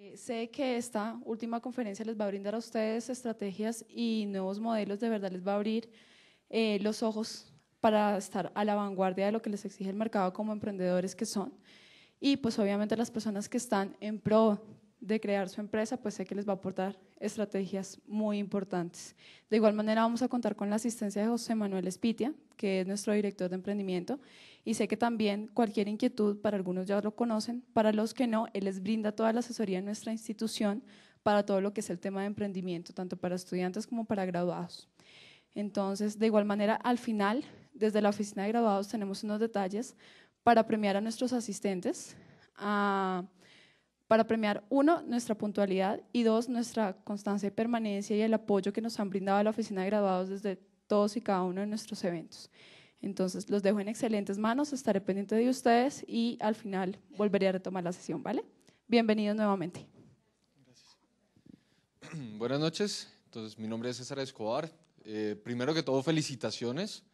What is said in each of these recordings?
Eh, sé que esta última conferencia les va a brindar a ustedes estrategias y nuevos modelos, de verdad les va a abrir eh, los ojos para estar a la vanguardia de lo que les exige el mercado como emprendedores que son y pues obviamente las personas que están en pro de crear su empresa, pues sé que les va a aportar estrategias muy importantes. De igual manera vamos a contar con la asistencia de José Manuel Espitia, que es nuestro director de emprendimiento, y sé que también cualquier inquietud, para algunos ya lo conocen, para los que no, él les brinda toda la asesoría de nuestra institución para todo lo que es el tema de emprendimiento, tanto para estudiantes como para graduados. Entonces, de igual manera, al final, desde la oficina de graduados tenemos unos detalles para premiar a nuestros asistentes. A para premiar, uno, nuestra puntualidad y dos, nuestra constancia y permanencia y el apoyo que nos han brindado a la oficina de graduados desde todos y cada uno de nuestros eventos. Entonces, los dejo en excelentes manos, estaré pendiente de ustedes y al final volveré a retomar la sesión, ¿vale? Bienvenidos nuevamente. Gracias. Buenas noches, entonces mi nombre es César Escobar. Eh, primero que todo, felicitaciones.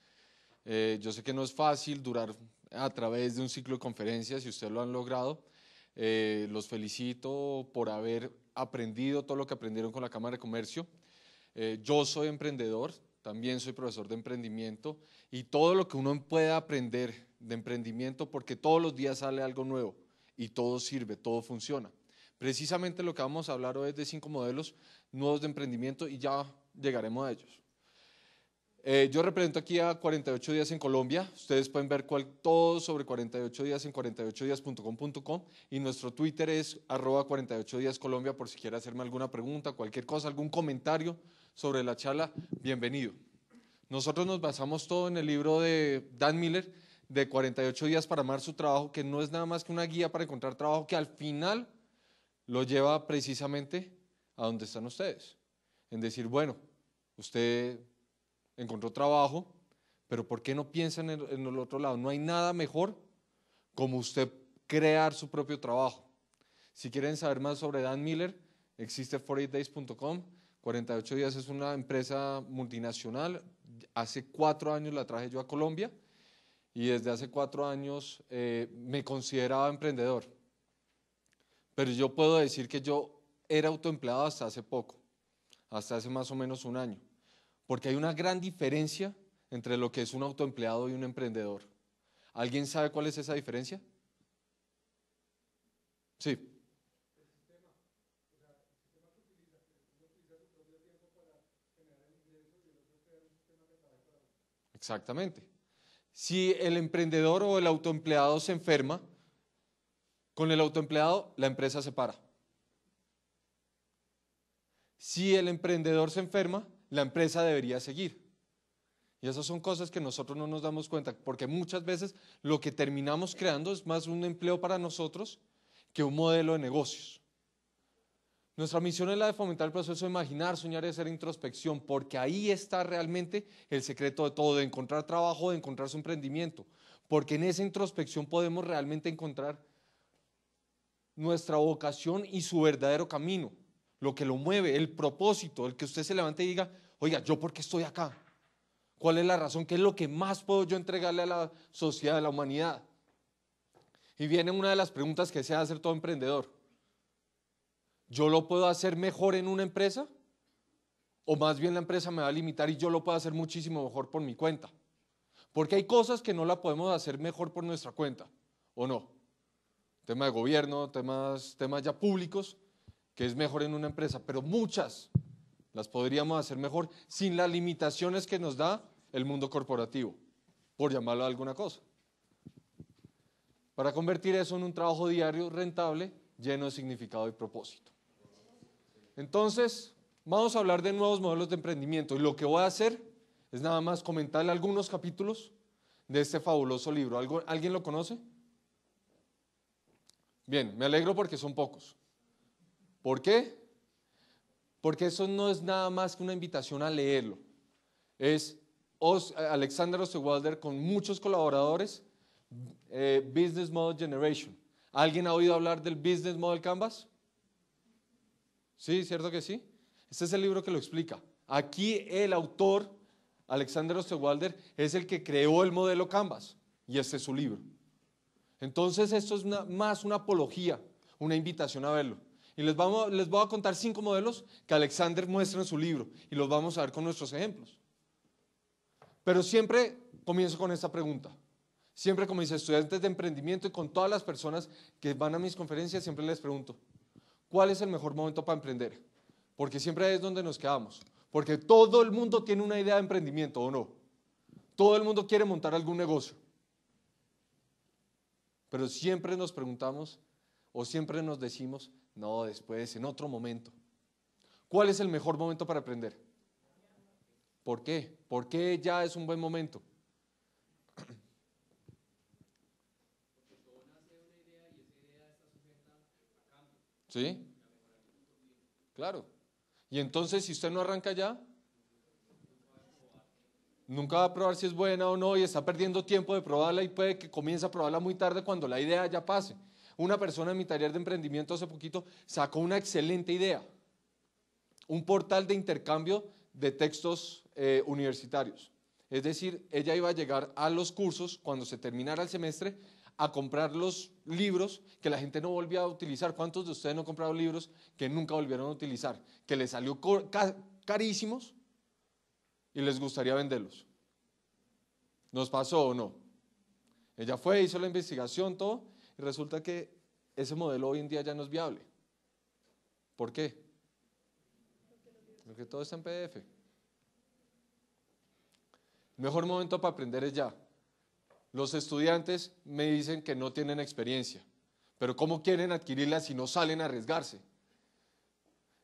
Eh, yo sé que no es fácil durar a través de un ciclo de conferencias y ustedes lo han logrado. Eh, los felicito por haber aprendido todo lo que aprendieron con la Cámara de Comercio. Eh, yo soy emprendedor, también soy profesor de emprendimiento y todo lo que uno pueda aprender de emprendimiento, porque todos los días sale algo nuevo y todo sirve, todo funciona. Precisamente lo que vamos a hablar hoy es de cinco modelos nuevos de emprendimiento y ya llegaremos a ellos. Eh, yo represento aquí a 48 días en Colombia. Ustedes pueden ver cual, todo sobre 48 días en 48 diascomcom y nuestro Twitter es arroba 48 días por si quiere hacerme alguna pregunta, cualquier cosa, algún comentario sobre la charla, bienvenido. Nosotros nos basamos todo en el libro de Dan Miller de 48 días para amar su trabajo, que no es nada más que una guía para encontrar trabajo que al final lo lleva precisamente a donde están ustedes. En decir, bueno, usted encontró trabajo, pero ¿por qué no piensan en el, otro lado? No hay nada mejor como usted crear su propio trabajo. Si quieren saber más sobre Dan Miller, existe 48days.com. 48 Días es una empresa multinacional. Hace cuatro años la traje yo a Colombia y desde hace cuatro años eh, me consideraba emprendedor. Pero yo puedo decir que yo era autoempleado hasta hace poco, hasta hace más o menos un año. Porque hay una gran diferencia entre lo que es un autoempleado y un emprendedor. ¿Alguien sabe cuál es esa diferencia? Sí. Exactamente. Si el emprendedor o el autoempleado se enferma, con el autoempleado la empresa se para. Si el emprendedor se enferma, la empresa debería seguir. Y esas son cosas que nosotros no nos damos cuenta, porque muchas veces lo que terminamos creando es más un empleo para nosotros que un modelo de negocios. Nuestra misión es la de fomentar el proceso de imaginar, soñar y hacer introspección, porque ahí está realmente el secreto de todo, de encontrar trabajo, de encontrar su emprendimiento, porque en esa introspección podemos realmente encontrar nuestra vocación y su verdadero camino, lo que lo mueve, el propósito, el que usted se levante y diga, oiga, ¿yo por qué estoy acá? ¿Cuál es la razón? ¿Qué es lo que más puedo yo entregarle a la sociedad, a la humanidad? Y viene una de las preguntas que se hace todo emprendedor. ¿Yo lo puedo hacer mejor en una empresa? ¿O más bien la empresa me va a limitar y yo lo puedo hacer muchísimo mejor por mi cuenta? Porque hay cosas que no la podemos hacer mejor por nuestra cuenta, ¿o no? Tema de gobierno, temas, temas ya públicos, que es mejor en una empresa, pero muchas las podríamos hacer mejor sin las limitaciones que nos da el mundo corporativo, por llamarlo alguna cosa. Para convertir eso en un trabajo diario rentable, lleno de significado y propósito. Entonces, vamos a hablar de nuevos modelos de emprendimiento. Y lo que voy a hacer es nada más comentar algunos capítulos de este fabuloso libro. ¿Alguien lo conoce? Bien, me alegro porque son pocos. ¿Por qué? porque eso no es nada más que una invitación a leerlo. Es Alexander Osterwalder con muchos colaboradores, eh, Business Model Generation. ¿Alguien ha oído hablar del Business Model Canvas? Sí, ¿cierto que sí? Este es el libro que lo explica. Aquí el autor, Alexander Osterwalder, es el que creó el modelo Canvas y este es su libro. Entonces esto es más una apología, una invitación a verlo. Y les, voy a contar cinco modelos que Alexander muestra en su libro y los vamos a ver con nuestros ejemplos. Pero siempre comienzo con esta pregunta. Siempre como dice, estudiantes de emprendimiento y con todas las personas que van a mis conferencias, siempre les pregunto, ¿cuál es el mejor momento para emprender? Porque siempre es donde nos quedamos. Porque todo el mundo tiene una idea de emprendimiento, ¿o no? Todo el mundo quiere montar algún negocio. Pero siempre nos preguntamos o siempre nos decimos, no, después, en otro momento. ¿Cuál es el mejor momento para aprender? ¿Por qué? ¿Por qué ya es un buen momento? ¿Sí? Claro. Y entonces, si usted no arranca ya, nunca va a probar si es buena o no y está perdiendo tiempo de probarla y puede que comience a probarla muy tarde cuando la idea ya pase. Una persona en mi taller de emprendimiento hace poquito sacó una excelente idea, un portal de intercambio de textos eh, universitarios. Es decir, ella iba a llegar a los cursos cuando se terminara el semestre a comprar los libros que la gente no volvía a utilizar. ¿Cuántos de ustedes no compraron libros que nunca volvieron a utilizar? Que les salió carísimos y les gustaría venderlos. ¿Nos pasó o no? Ella fue, hizo la investigación, todo, y resulta que ese modelo hoy en día ya no es viable. ¿Por qué? Porque todo está en PDF. El mejor momento para aprender es ya. Los estudiantes me dicen que no tienen experiencia, pero ¿cómo quieren adquirirla si no salen a arriesgarse?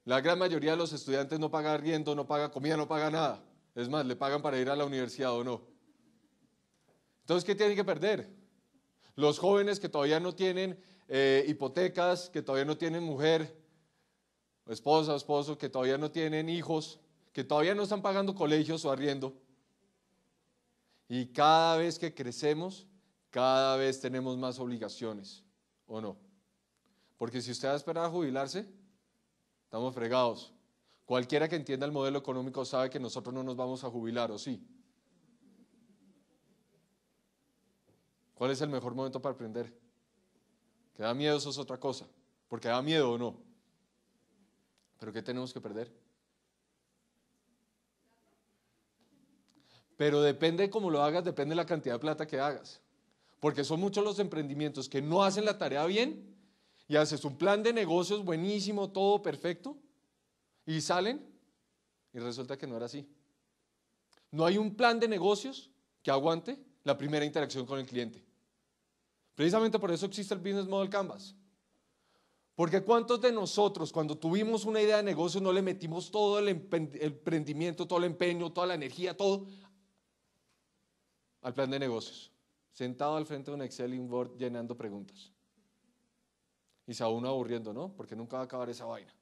La gran mayoría de los estudiantes no paga riendo, no paga comida, no paga nada. Es más, le pagan para ir a la universidad o no. Entonces, ¿qué tienen que perder? los jóvenes que todavía no tienen eh, hipotecas, que todavía no tienen mujer, esposa, esposo, que todavía no tienen hijos, que todavía no están pagando colegios o arriendo. Y cada vez que crecemos, cada vez tenemos más obligaciones, ¿o no? Porque si usted ha jubilarse, estamos fregados. Cualquiera que entienda el modelo económico sabe que nosotros no nos vamos a jubilar, ¿o sí? ¿Cuál es el mejor momento para aprender? Que da miedo, eso es otra cosa, porque da miedo o no. Pero ¿qué tenemos que perder? Pero depende cómo lo hagas, depende de la cantidad de plata que hagas. Porque son muchos los emprendimientos que no hacen la tarea bien y haces un plan de negocios buenísimo, todo perfecto, y salen y resulta que no era así. No hay un plan de negocios que aguante la primera interacción con el cliente. Precisamente por eso existe el Business Model Canvas. Porque cuántos de nosotros cuando tuvimos una idea de negocio no le metimos todo el emprendimiento, todo el empeño, toda la energía, todo al plan de negocios, sentado al frente de un Excel board llenando preguntas. Y se aún aburriendo, ¿no? Porque nunca va a acabar esa vaina.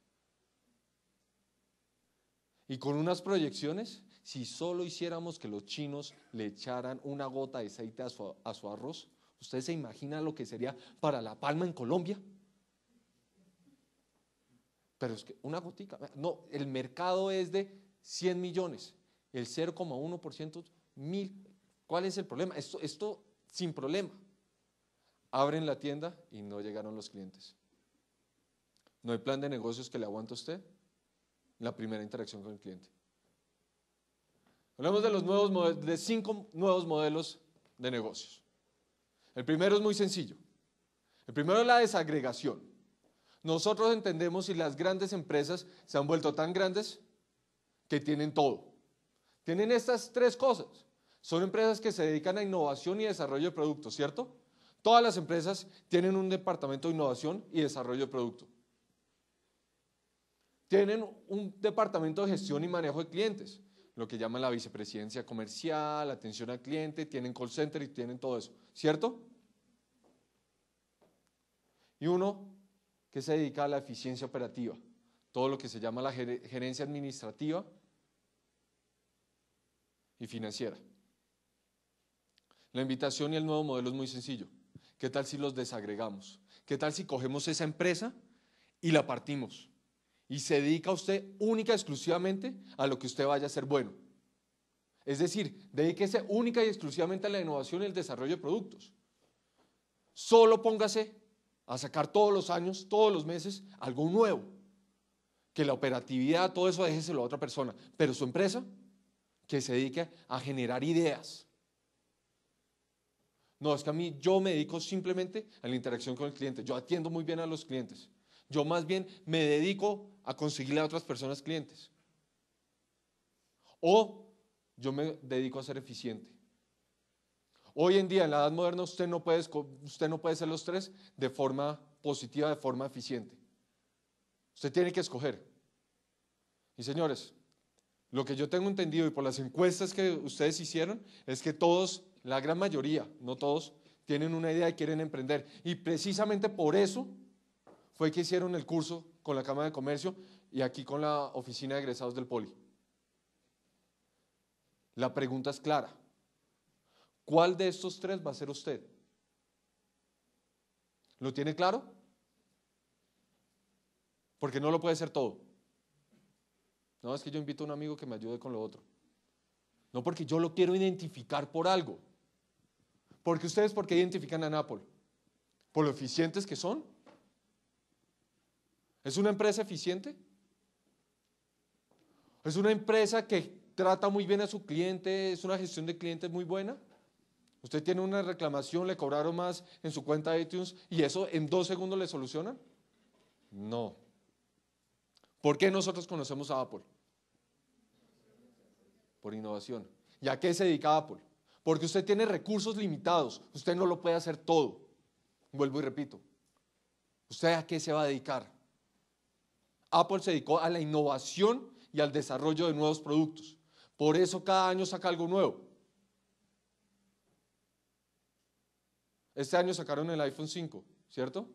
Y con unas proyecciones, si solo hiciéramos que los chinos le echaran una gota de aceite a su arroz, ¿Usted se imagina lo que sería para La Palma en Colombia? Pero es que una gotica. No, el mercado es de 100 millones. El 0,1%, mil. ¿Cuál es el problema? Esto, esto sin problema. Abren la tienda y no llegaron los clientes. No hay plan de negocios que le aguante a usted la primera interacción con el cliente. Hablamos de los nuevos de cinco nuevos modelos de negocios. El primero es muy sencillo. El primero es la desagregación. Nosotros entendemos si las grandes empresas se han vuelto tan grandes que tienen todo. Tienen estas tres cosas. Son empresas que se dedican a innovación y desarrollo de productos, ¿cierto? Todas las empresas tienen un departamento de innovación y desarrollo de producto. Tienen un departamento de gestión y manejo de clientes, lo que llaman la vicepresidencia comercial, atención al cliente, tienen call center y tienen todo eso, ¿cierto? y uno que se dedica a la eficiencia operativa, todo lo que se llama la gerencia administrativa y financiera. La invitación y el nuevo modelo es muy sencillo. ¿Qué tal si los desagregamos? ¿Qué tal si cogemos esa empresa y la partimos? Y se dedica usted única y exclusivamente a lo que usted vaya a ser bueno. Es decir, dedíquese única y exclusivamente a la innovación y el desarrollo de productos. Solo póngase a sacar todos los años, todos los meses, algo nuevo. Que la operatividad, todo eso déjeselo a otra persona. Pero su empresa, que se dedique a generar ideas. No, es que a mí yo me dedico simplemente a la interacción con el cliente. Yo atiendo muy bien a los clientes. Yo más bien me dedico a conseguirle a otras personas clientes. O yo me dedico a ser eficiente. Hoy en día, en la edad moderna, usted no puede, ser los tres de forma positiva, de forma eficiente. Usted tiene que escoger. Y señores, lo que yo tengo entendido y por las encuestas que ustedes hicieron es que todos, la gran mayoría, no todos, tienen una idea y quieren emprender. Y precisamente por eso fue que hicieron el curso con la Cámara de Comercio y aquí con la Oficina de Egresados del Poli. La pregunta es clara. ¿Cuál de estos tres va a ser usted? ¿Lo tiene claro? Porque no lo puede ser todo. No, es que yo invito a un amigo que me ayude con lo otro. No porque yo lo quiero identificar por algo. Porque ustedes, ¿por qué identifican a Nápoles? ¿Por lo eficientes que son? ¿Es una empresa eficiente? ¿Es una empresa que trata muy bien a su cliente? ¿Es una gestión de clientes muy buena? Usted tiene una reclamación, le cobraron más en su cuenta de iTunes y eso en dos segundos le solucionan. No. ¿Por qué nosotros conocemos a Apple? Por innovación. ¿Y a qué se dedica Apple? Porque usted tiene recursos limitados, usted no lo puede hacer todo. Vuelvo y repito. ¿Usted a qué se va a dedicar? Apple se dedicó a la innovación y al desarrollo de nuevos productos. Por eso cada año saca algo nuevo. Este año sacaron el iPhone 5, ¿cierto?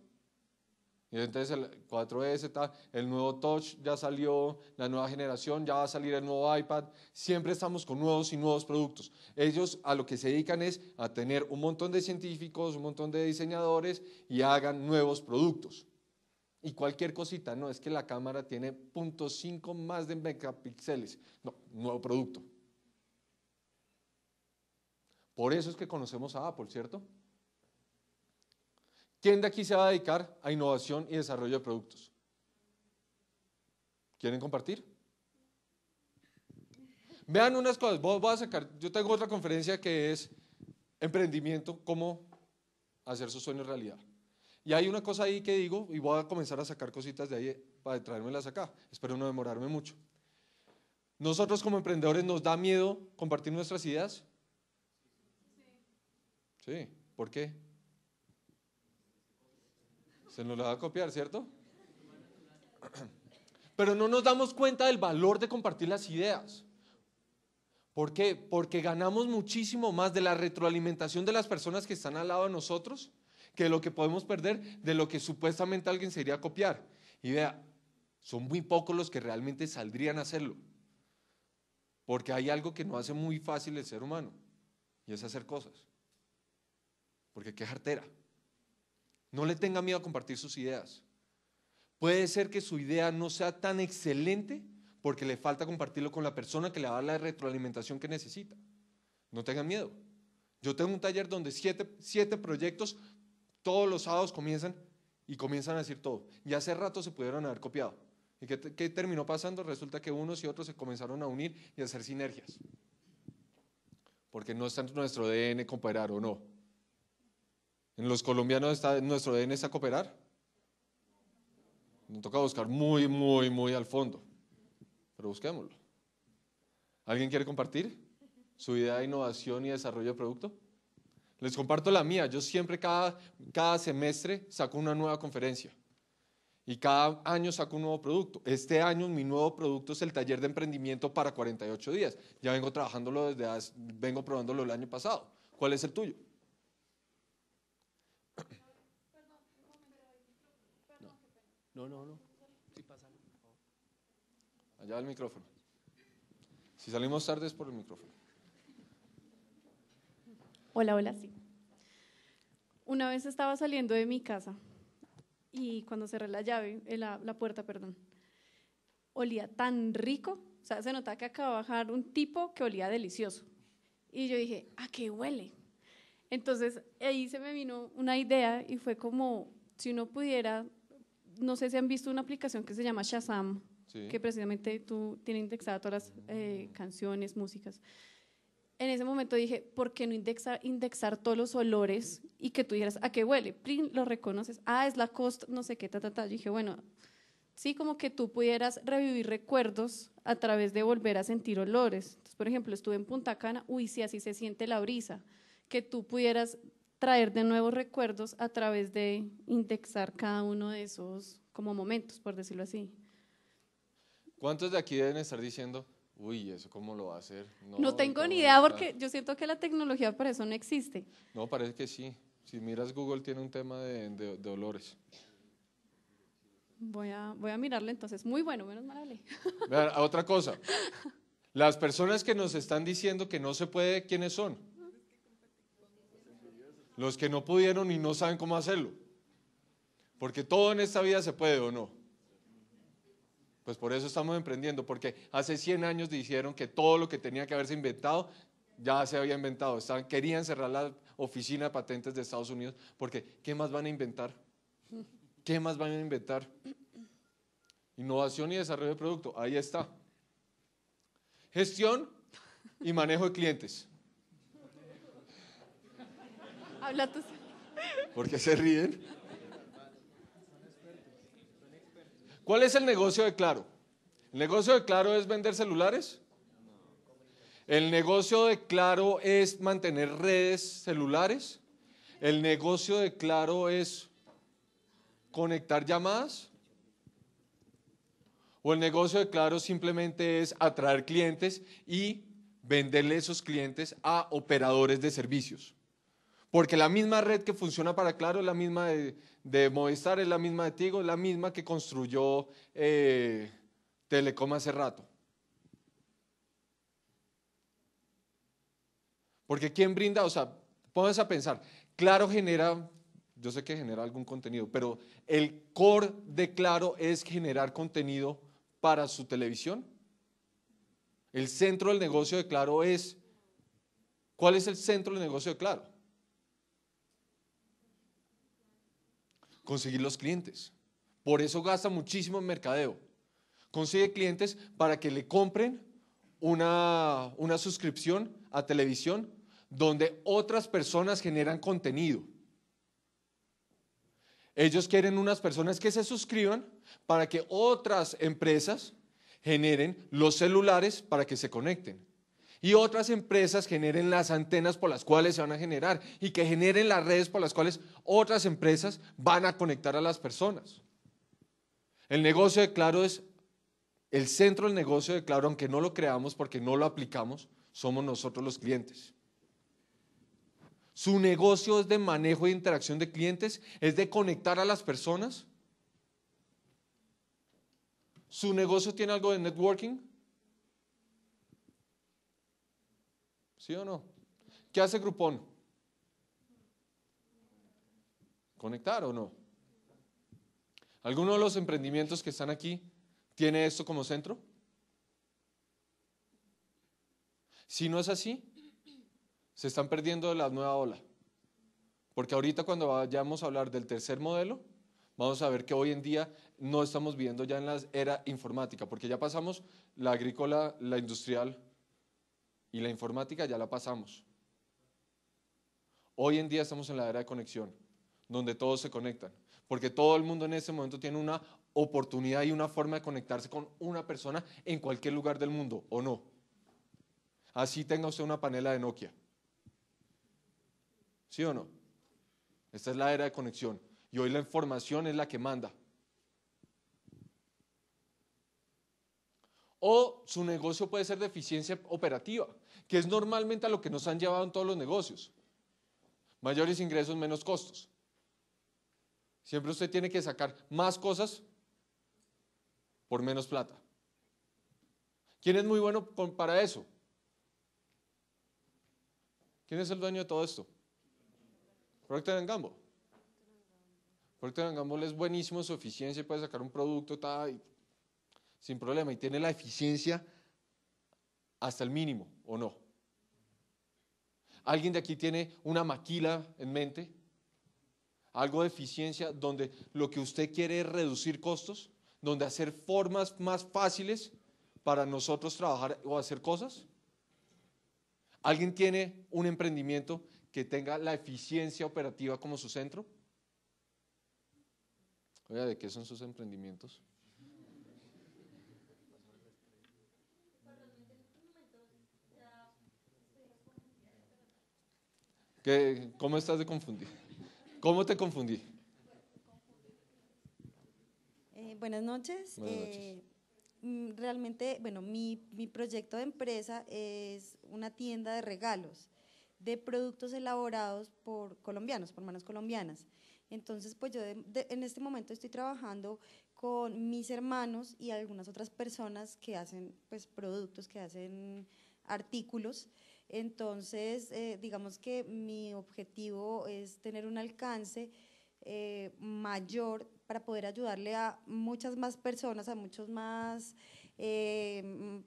Y entonces el 4S, el nuevo Touch ya salió, la nueva generación, ya va a salir el nuevo iPad. Siempre estamos con nuevos y nuevos productos. Ellos a lo que se dedican es a tener un montón de científicos, un montón de diseñadores y hagan nuevos productos. Y cualquier cosita, no, es que la cámara tiene 0.5 más de megapíxeles. No, nuevo producto. Por eso es que conocemos a Apple, ¿cierto? ¿Quién de aquí se va a dedicar a innovación y desarrollo de productos? ¿Quieren compartir? Vean unas cosas, a sacar, yo tengo otra conferencia que es emprendimiento, cómo hacer sus sueños realidad. Y hay una cosa ahí que digo, y voy a comenzar a sacar cositas de ahí para traérmelas acá, espero no demorarme mucho. Nosotros como emprendedores nos da miedo compartir nuestras ideas. Sí. ¿Por qué? Se nos la va a copiar, ¿cierto? Pero no nos damos cuenta del valor de compartir las ideas. ¿Por qué? Porque ganamos muchísimo más de la retroalimentación de las personas que están al lado de nosotros que de lo que podemos perder de lo que supuestamente alguien sería copiar. Y vea, son muy pocos los que realmente saldrían a hacerlo. Porque hay algo que no hace muy fácil el ser humano y es hacer cosas. Porque qué jartera. No le tenga miedo a compartir sus ideas. Puede ser que su idea no sea tan excelente porque le falta compartirlo con la persona que le va a la retroalimentación que necesita. No tengan miedo. Yo tengo un taller donde siete, proyectos todos los sábados comienzan y comienzan a decir todo. Y hace rato se pudieron haber copiado. ¿Y qué, terminó pasando? Resulta que unos y otros se comenzaron a unir y a hacer sinergias. Porque no está en nuestro DN comparar o no. ¿En los colombianos está, nuestro ADN a cooperar? Nos toca buscar muy, muy, muy al fondo, pero busquémoslo. ¿Alguien quiere compartir su idea de innovación y desarrollo de producto? Les comparto la mía. Yo siempre cada, cada semestre saco una nueva conferencia y cada año saco un nuevo producto. Este año mi nuevo producto es el taller de emprendimiento para 48 días. Ya vengo trabajándolo desde vengo probándolo el año pasado. ¿Cuál es el tuyo? No, no, no. el micrófono. Si salimos tarde es por el micrófono. Hola, hola, sí. Una vez estaba saliendo de mi casa y cuando cerré la llave, eh, la, puerta, perdón, olía tan rico, o sea, se notaba que acaba de bajar un tipo que olía delicioso. Y yo dije, ¿a qué huele? Entonces ahí se me vino una idea y fue como si uno pudiera no sé si han visto una aplicación que se llama Shazam, que precisamente tú tiene indexada todas las eh, canciones, músicas. En ese momento dije, ¿por qué no indexar, indexar todos los olores y que tú dijeras, ¿a qué huele? print lo reconoces, ah, es la costa, no sé qué, ta, ta, ta. dije, bueno, sí, como que tú pudieras revivir recuerdos a través de volver a sentir olores. Entonces, por ejemplo, estuve en Punta Cana, uy, sí, así se siente la brisa. Que tú pudieras traer de nuevos recuerdos a través de indexar cada uno de esos como momentos, por decirlo así. ¿Cuántos de aquí deben estar diciendo, uy, eso cómo lo va a hacer? No, tengo ni idea porque yo siento que la tecnología para eso no existe. No, parece que sí. Si miras Google tiene un tema de, de, olores. Voy a, voy a entonces. Muy bueno, menos mal a Otra cosa. Las personas que nos están diciendo que no se puede, ¿quiénes son? los que no pudieron y no saben cómo hacerlo. Porque todo en esta vida se puede o no. Pues por eso estamos emprendiendo, porque hace 100 años dijeron que todo lo que tenía que haberse inventado ya se había inventado. querían cerrar la oficina de patentes de Estados Unidos porque ¿qué más van a inventar? ¿Qué más van a inventar? Innovación y desarrollo de producto, ahí está. Gestión y manejo de clientes. Habla tú. ¿Por qué se ríen? ¿Cuál es el negocio de Claro? ¿El negocio de Claro es vender celulares? ¿El negocio de Claro es mantener redes celulares? ¿El negocio de Claro es conectar llamadas? ¿O el negocio de Claro simplemente es atraer clientes y venderle esos clientes a operadores de servicios? Porque la misma red que funciona para Claro es la misma de, Movistar, es la misma de Tigo, es la misma que construyó eh, Telecom hace rato. Porque ¿quién brinda? O sea, pones a pensar, Claro genera, yo sé que genera algún contenido, pero el core de Claro es generar contenido para su televisión. El centro del negocio de Claro es, ¿cuál es el centro del negocio de Claro? conseguir los clientes. Por eso gasta muchísimo en mercadeo. Consigue clientes para que le compren una, una suscripción a televisión donde otras personas generan contenido. Ellos quieren unas personas que se suscriban para que otras empresas generen los celulares para que se conecten y otras empresas generen las antenas por las cuales se van a generar y que generen las redes por las cuales otras empresas van a conectar a las personas. El negocio de Claro es, el centro del negocio de Claro, aunque no lo creamos porque no lo aplicamos, somos nosotros los clientes. Su negocio es de manejo e interacción de clientes, es de conectar a las personas. Su negocio tiene algo de networking, ¿Sí o no? ¿Qué hace Grupón? ¿Conectar o no? ¿Alguno de los emprendimientos que están aquí tiene esto como centro? Si no es así, se están perdiendo de la nueva ola. Porque ahorita cuando vayamos a hablar del tercer modelo, vamos a ver que hoy en día no estamos viviendo ya en la era informática, porque ya pasamos la agrícola, la industrial, y la informática ya la pasamos. Hoy en día estamos en la era de conexión, donde todos se conectan, porque todo el mundo en ese momento tiene una oportunidad y una forma de conectarse con una persona en cualquier lugar del mundo, ¿o no? Así tenga usted una panela de Nokia. ¿Sí o no? Esta es la era de conexión y hoy la información es la que manda. O su negocio puede ser de eficiencia operativa que es normalmente a lo que nos han llevado en todos los negocios. Mayores ingresos, menos costos. Siempre usted tiene que sacar más cosas por menos plata. ¿Quién es muy bueno para eso? ¿Quién es el dueño de todo esto? Procter Gamble. Procter Gamble es buenísimo en su eficiencia puede sacar un producto tal, sin problema y tiene la eficiencia hasta el mínimo o no? ¿Alguien de aquí tiene una maquila en mente? ¿Algo de eficiencia donde lo que usted quiere es reducir costos? ¿Donde hacer formas más fáciles para nosotros trabajar o hacer cosas? ¿Alguien tiene un emprendimiento que tenga la eficiencia operativa como su centro? Oiga, ¿de qué son sus emprendimientos? ¿Cómo estás de confundir? ¿Cómo te confundí? Eh, buenas noches. Eh, mm, realmente, bueno, mi, mi, proyecto de empresa es una tienda de regalos, de productos elaborados por colombianos, por manos colombianas. Entonces, pues yo en este momento estoy trabajando con mis hermanos y algunas otras personas que hacen pues productos, que hacen artículos. Entonces, eh, digamos que mi objetivo es tener un alcance eh, mayor para poder ayudarle a muchas más personas, a muchas más eh,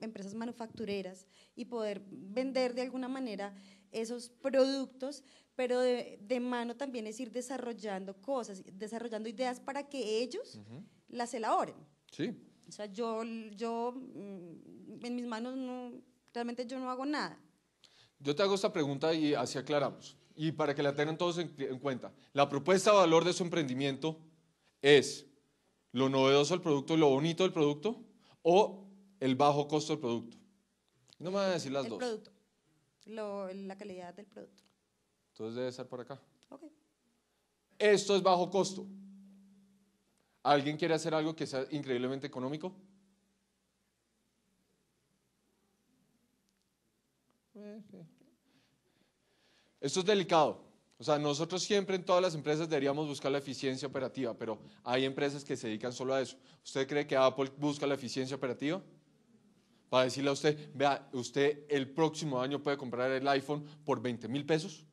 empresas manufactureras y poder vender de alguna manera esos productos, pero de, mano también es ir desarrollando cosas, desarrollando ideas para que ellos las elaboren. Sí. O sea, yo, yo mm, en mis manos realmente yo no hago nada. Yo te hago esta pregunta y así aclaramos. Y para que la tengan todos en, cuenta. La propuesta de valor de su emprendimiento es lo novedoso del producto, lo bonito del producto o el bajo costo del producto. No me van a decir las el Producto. la calidad del producto. Entonces debe estar por acá. Ok. Esto es bajo costo. ¿Alguien quiere hacer algo que sea increíblemente económico? Eh, eh. Esto es delicado. O sea, nosotros siempre en todas las empresas deberíamos buscar la eficiencia operativa, pero hay empresas que se dedican solo a eso. ¿Usted cree que Apple busca la eficiencia operativa? Para decirle a usted, vea, usted el próximo año puede comprar el iPhone por 20 mil pesos.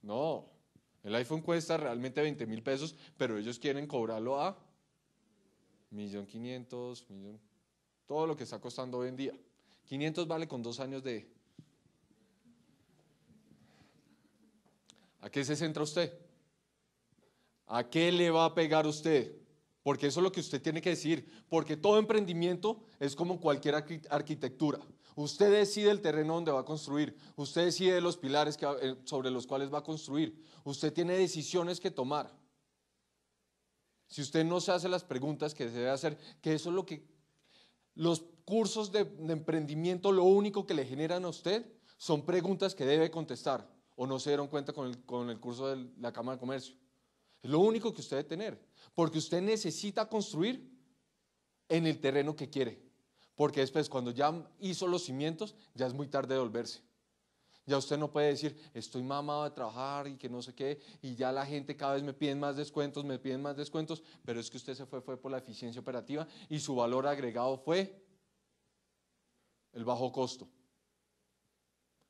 No, el iPhone cuesta realmente 20 mil pesos, pero ellos quieren cobrarlo a millón quinientos, todo lo que está costando hoy en día. 500 vale con dos años de ¿A qué se centra usted? ¿A qué le va a pegar usted? Porque eso es lo que usted tiene que decir. Porque todo emprendimiento es como cualquier arquitectura. Usted decide el terreno donde va a construir. Usted decide los pilares eh, sobre los cuales va a construir. Usted tiene decisiones que tomar. Si usted no se hace las preguntas que se debe hacer, que eso es lo que los cursos de emprendimiento, lo único que le generan a usted son preguntas que debe contestar o no se dieron cuenta con el, curso de la Cámara de Comercio. Es lo único que usted debe tener, porque usted necesita construir en el terreno que quiere, porque después cuando ya hizo los cimientos, ya es muy tarde de volverse. Ya usted no puede decir, estoy mamado de trabajar y que no sé qué, y ya la gente cada vez me piden más descuentos, me piden más descuentos, pero es que usted se fue, fue por la eficiencia operativa y su valor agregado fue el bajo costo.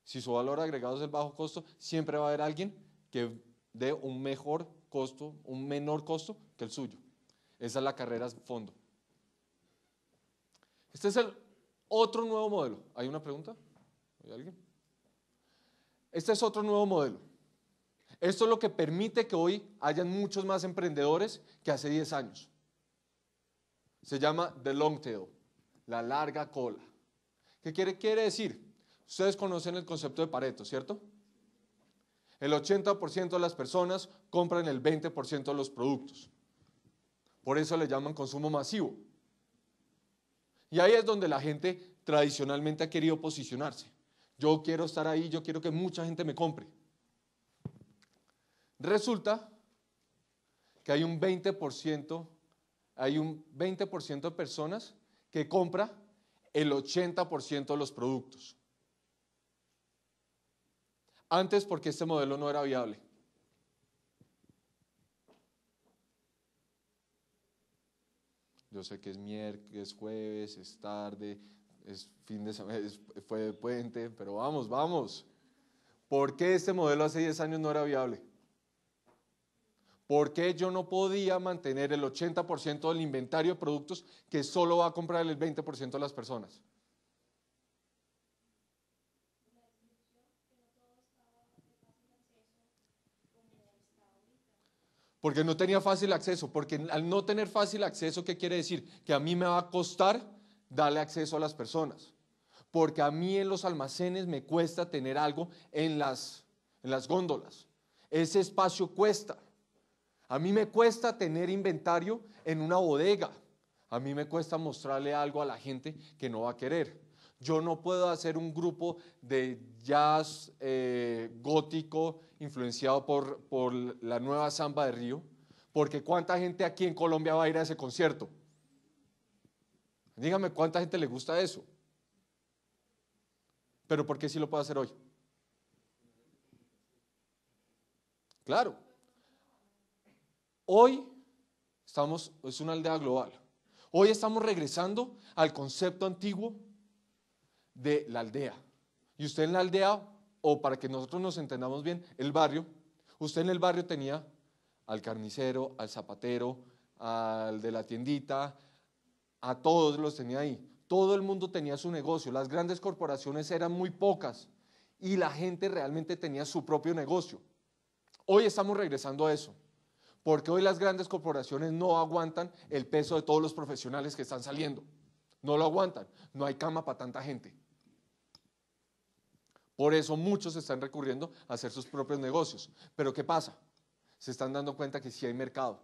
Si su valor agregado es el bajo costo, siempre va a haber alguien que dé un mejor costo, un menor costo que el suyo. Esa es la carrera fondo. Este es el otro nuevo modelo. ¿Hay una pregunta? ¿Hay alguien? Este es otro nuevo modelo. Esto es lo que permite que hoy hayan muchos más emprendedores que hace 10 años. Se llama The Long Tail, la larga cola. ¿Qué quiere, quiere decir? Ustedes conocen el concepto de Pareto, ¿cierto? El 80% de las personas compran el 20% de los productos. Por eso le llaman consumo masivo. Y ahí es donde la gente tradicionalmente ha querido posicionarse. Yo quiero estar ahí, yo quiero que mucha gente me compre. Resulta que hay un 20%, hay un 20% de personas que compra el 80% de los productos antes porque este modelo no era viable. Yo sé que es miércoles, jueves, es tarde, es fin de semana, fue de puente, pero vamos, vamos. ¿Por qué este modelo hace 10 años no era viable? ¿Por qué yo no podía mantener el 80% del inventario de productos que solo va a comprar el 20% de las personas? porque no tenía fácil acceso, porque al no tener fácil acceso, ¿qué quiere decir? Que a mí me va a costar darle acceso a las personas, porque a mí en los almacenes me cuesta tener algo en las, en las góndolas, ese espacio cuesta, a mí me cuesta tener inventario en una bodega, a mí me cuesta mostrarle algo a la gente que no va a querer. Yo no puedo hacer un grupo de jazz eh, gótico influenciado por, la nueva samba de Río, porque ¿cuánta gente aquí en Colombia va a ir a ese concierto? Dígame cuánta gente le gusta eso. Pero ¿por qué sí lo puedo hacer hoy? Claro. Hoy estamos, es una aldea global. Hoy estamos regresando al concepto antiguo de la aldea. Y usted en la aldea, o para que nosotros nos entendamos bien, el barrio, usted en el barrio tenía al carnicero, al zapatero, al de la tiendita, a todos los tenía ahí. Todo el mundo tenía su negocio, las grandes corporaciones eran muy pocas y la gente realmente tenía su propio negocio. Hoy estamos regresando a eso, porque hoy las grandes corporaciones no aguantan el peso de todos los profesionales que están saliendo. No lo aguantan, no hay cama para tanta gente. Por eso muchos están recurriendo a hacer sus propios negocios. Pero ¿qué pasa? Se están dando cuenta que sí hay mercado.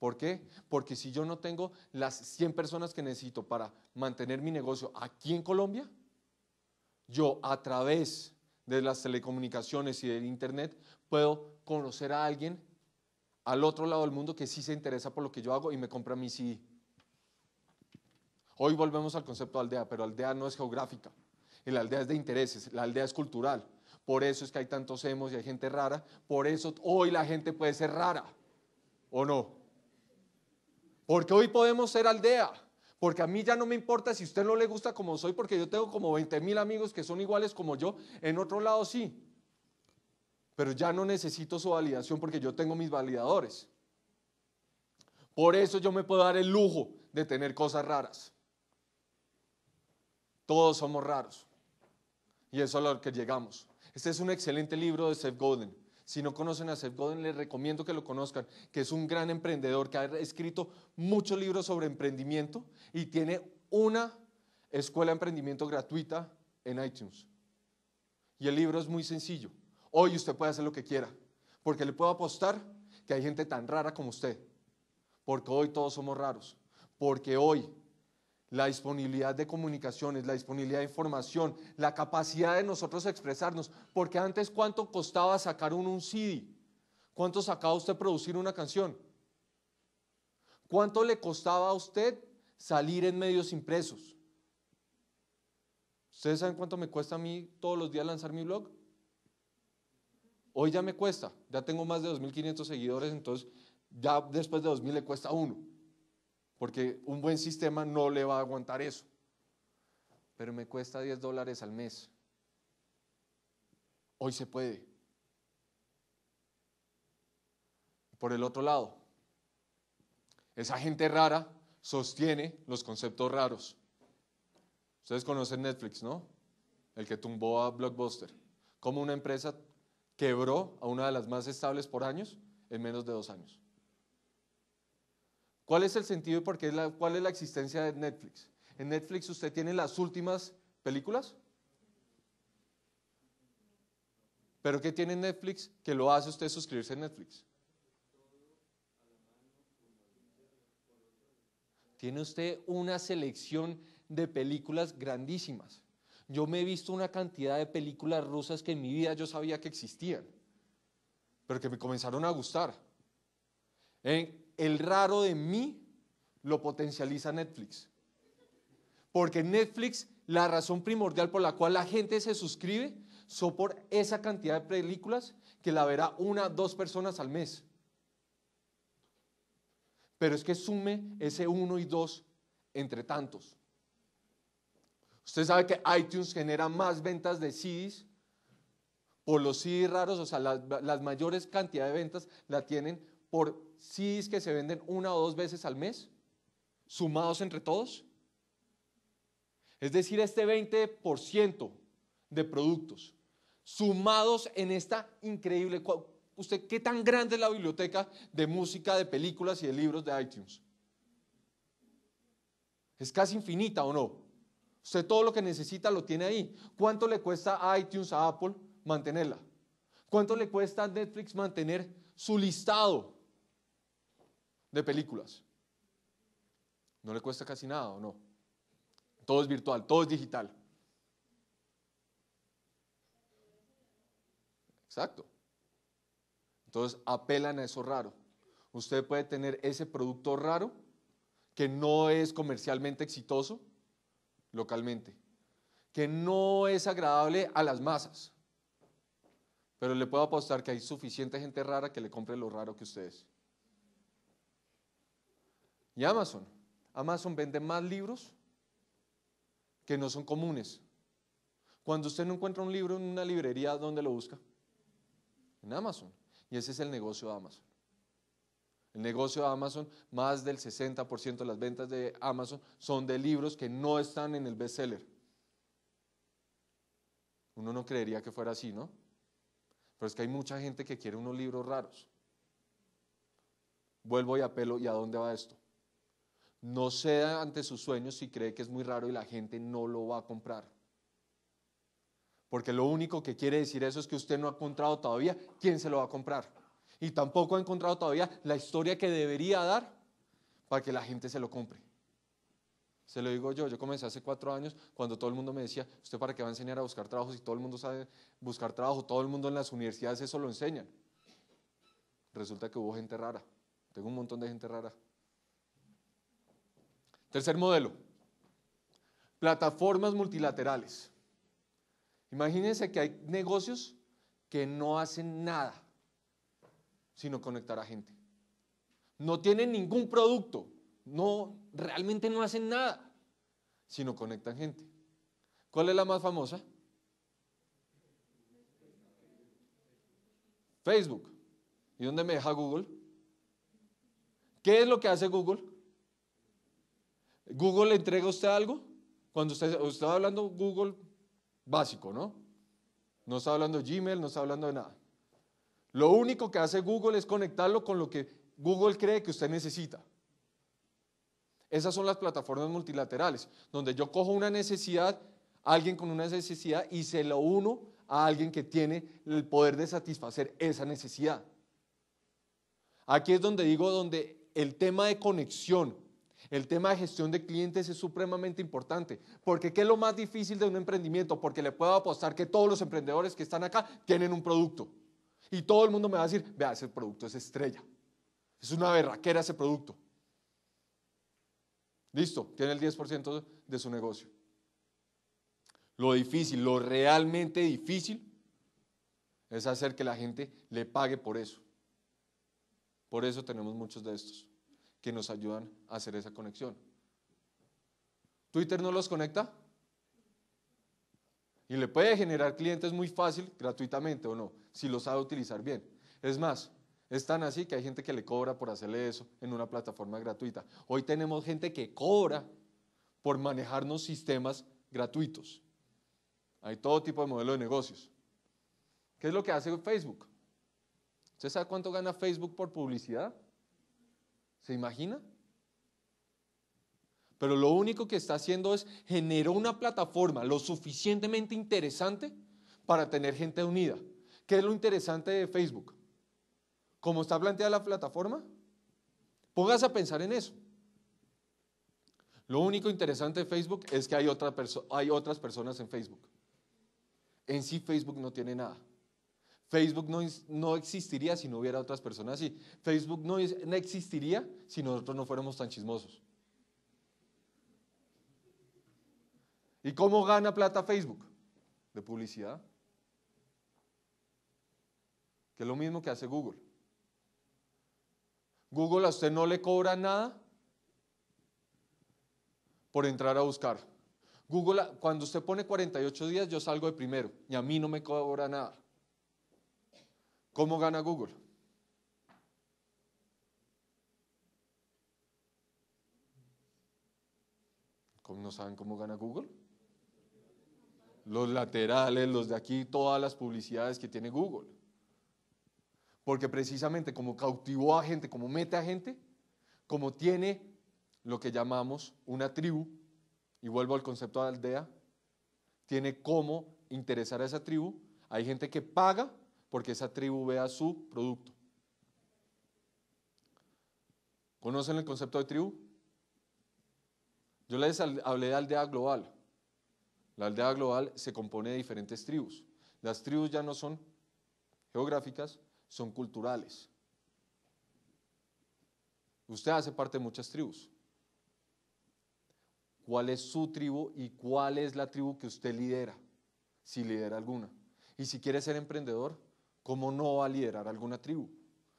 ¿Por qué? Porque si yo no tengo las 100 personas que necesito para mantener mi negocio aquí en Colombia, yo a través de las telecomunicaciones y del Internet puedo conocer a alguien al otro lado del mundo que sí se interesa por lo que yo hago y me compra mi CD. Hoy volvemos al concepto de aldea, pero aldea no es geográfica y la aldea es de intereses, la aldea es cultural. Por eso es que hay tantos hemos y hay gente rara. Por eso hoy la gente puede ser rara, ¿o no? Porque hoy podemos ser aldea. Porque a mí ya no me importa si a usted no le gusta como soy, porque yo tengo como 20 mil amigos que son iguales como yo. En otro lado sí. Pero ya no necesito su validación porque yo tengo mis validadores. Por eso yo me puedo dar el lujo de tener cosas raras. Todos somos raros y eso a lo que llegamos. Este es un excelente libro de Seth Godin. Si no conocen a Seth Godin, les recomiendo que lo conozcan, que es un gran emprendedor que ha escrito muchos libros sobre emprendimiento y tiene una escuela de emprendimiento gratuita en iTunes. Y el libro es muy sencillo. Hoy usted puede hacer lo que quiera, porque le puedo apostar que hay gente tan rara como usted, porque hoy todos somos raros, porque hoy la disponibilidad de comunicaciones, la disponibilidad de información, la capacidad de nosotros expresarnos, porque antes cuánto costaba sacar un, un CD, cuánto sacaba usted producir una canción, cuánto le costaba a usted salir en medios impresos. ¿Ustedes saben cuánto me cuesta a mí todos los días lanzar mi blog? Hoy ya me cuesta, ya tengo más de 2.500 seguidores, entonces ya después de 2.000 le cuesta uno porque un buen sistema no le va a aguantar eso. Pero me cuesta 10 dólares al mes. Hoy se puede. Por el otro lado, esa gente rara sostiene los conceptos raros. Ustedes conocen Netflix, ¿no? El que tumbó a Blockbuster. Como una empresa quebró a una de las más estables por años en menos de dos años. ¿Cuál es el sentido y por qué la, cuál es la existencia de Netflix? En Netflix usted tiene las últimas películas. Pero ¿qué tiene Netflix que lo hace usted suscribirse a Netflix? Tiene usted una selección de películas grandísimas. Yo me he visto una cantidad de películas rusas que en mi vida yo sabía que existían, pero que me comenzaron a gustar. En el raro de mí lo potencializa Netflix. Porque Netflix, la razón primordial por la cual la gente se suscribe, son por esa cantidad de películas que la verá una, dos personas al mes. Pero es que sume ese uno y dos entre tantos. Usted sabe que iTunes genera más ventas de CDs por los CDs raros, o sea, las, las mayores cantidades de ventas la tienen por es que se venden una o dos veces al mes, sumados entre todos. Es decir, este 20% de productos sumados en esta increíble... ¿Usted qué tan grande es la biblioteca de música, de películas y de libros de iTunes? Es casi infinita o no. Usted todo lo que necesita lo tiene ahí. ¿Cuánto le cuesta a iTunes, a Apple mantenerla? ¿Cuánto le cuesta a Netflix mantener su listado de películas. No le cuesta casi nada, ¿o no? Todo es virtual, todo es digital. Exacto. Entonces apelan a eso raro. Usted puede tener ese producto raro que no es comercialmente exitoso localmente, que no es agradable a las masas, pero le puedo apostar que hay suficiente gente rara que le compre lo raro que usted es y Amazon. Amazon vende más libros que no son comunes. Cuando usted no encuentra un libro en una librería, ¿dónde lo busca? En Amazon. Y ese es el negocio de Amazon. El negocio de Amazon, más del 60% de las ventas de Amazon son de libros que no están en el bestseller. Uno no creería que fuera así, ¿no? Pero es que hay mucha gente que quiere unos libros raros. Vuelvo y apelo, ¿y a dónde va esto? No ceda ante sus sueños si cree que es muy raro y la gente no lo va a comprar. Porque lo único que quiere decir eso es que usted no ha encontrado todavía quién se lo va a comprar. Y tampoco ha encontrado todavía la historia que debería dar para que la gente se lo compre. Se lo digo yo, yo comencé hace cuatro años cuando todo el mundo me decía, ¿usted para qué va a enseñar a buscar trabajo si todo el mundo sabe buscar trabajo? Todo el mundo en las universidades eso lo enseñan. Resulta que hubo gente rara. Tengo un montón de gente rara. Tercer modelo, plataformas multilaterales. Imagínense que hay negocios que no hacen nada sino conectar a gente. No tienen ningún producto, no realmente no hacen nada, sino conectan gente. ¿Cuál es la más famosa? Facebook. ¿Y dónde me deja Google? ¿Qué es lo que hace Google? ¿Google le entrega a usted algo? Cuando usted, está hablando Google básico, ¿no? No está hablando de Gmail, no está hablando de nada. Lo único que hace Google es conectarlo con lo que Google cree que usted necesita. Esas son las plataformas multilaterales, donde yo cojo una necesidad, alguien con una necesidad, y se lo uno a alguien que tiene el poder de satisfacer esa necesidad. Aquí es donde digo, donde el tema de conexión el tema de gestión de clientes es supremamente importante, porque ¿qué es lo más difícil de un emprendimiento? Porque le puedo apostar que todos los emprendedores que están acá tienen un producto. Y todo el mundo me va a decir, vea, ese producto es estrella. Es una berraquera ese producto. Listo, tiene el 10% de su negocio. Lo difícil, lo realmente difícil, es hacer que la gente le pague por eso. Por eso tenemos muchos de estos que nos ayudan a hacer esa conexión. ¿Twitter no los conecta? Y le puede generar clientes muy fácil, gratuitamente o no, si lo sabe utilizar bien. Es más, es tan así que hay gente que le cobra por hacerle eso en una plataforma gratuita. Hoy tenemos gente que cobra por manejarnos sistemas gratuitos. Hay todo tipo de modelo de negocios. ¿Qué es lo que hace Facebook? ¿Usted sabe cuánto gana Facebook por publicidad? ¿Se imagina? Pero lo único que está haciendo es generó una plataforma lo suficientemente interesante para tener gente unida. ¿Qué es lo interesante de Facebook? ¿Cómo está planteada la plataforma, póngase a pensar en eso. Lo único interesante de Facebook es que hay, hay otras personas en Facebook. En sí Facebook no tiene nada. Facebook no, existiría si no hubiera otras personas así. Facebook no, no existiría si nosotros no fuéramos tan chismosos. ¿Y cómo gana plata Facebook? De publicidad. Que es lo mismo que hace Google. Google a usted no le cobra nada por entrar a buscar. Google, cuando usted pone 48 días, yo salgo de primero y a mí no me cobra nada. ¿Cómo gana Google? ¿Cómo no saben cómo gana Google? Los laterales, los de aquí, todas las publicidades que tiene Google. Porque precisamente como cautivó a gente, como mete a gente, como tiene lo que llamamos una tribu, y vuelvo al concepto de aldea, tiene cómo interesar a esa tribu. Hay gente que paga porque esa tribu vea su producto. ¿Conocen el concepto de tribu? Yo les hablé de aldea global. La aldea global se compone de diferentes tribus. Las tribus ya no son geográficas, son culturales. Usted hace parte de muchas tribus. ¿Cuál es su tribu y cuál es la tribu que usted lidera? Si lidera alguna. Y si quiere ser emprendedor, ¿Cómo no va a liderar alguna tribu?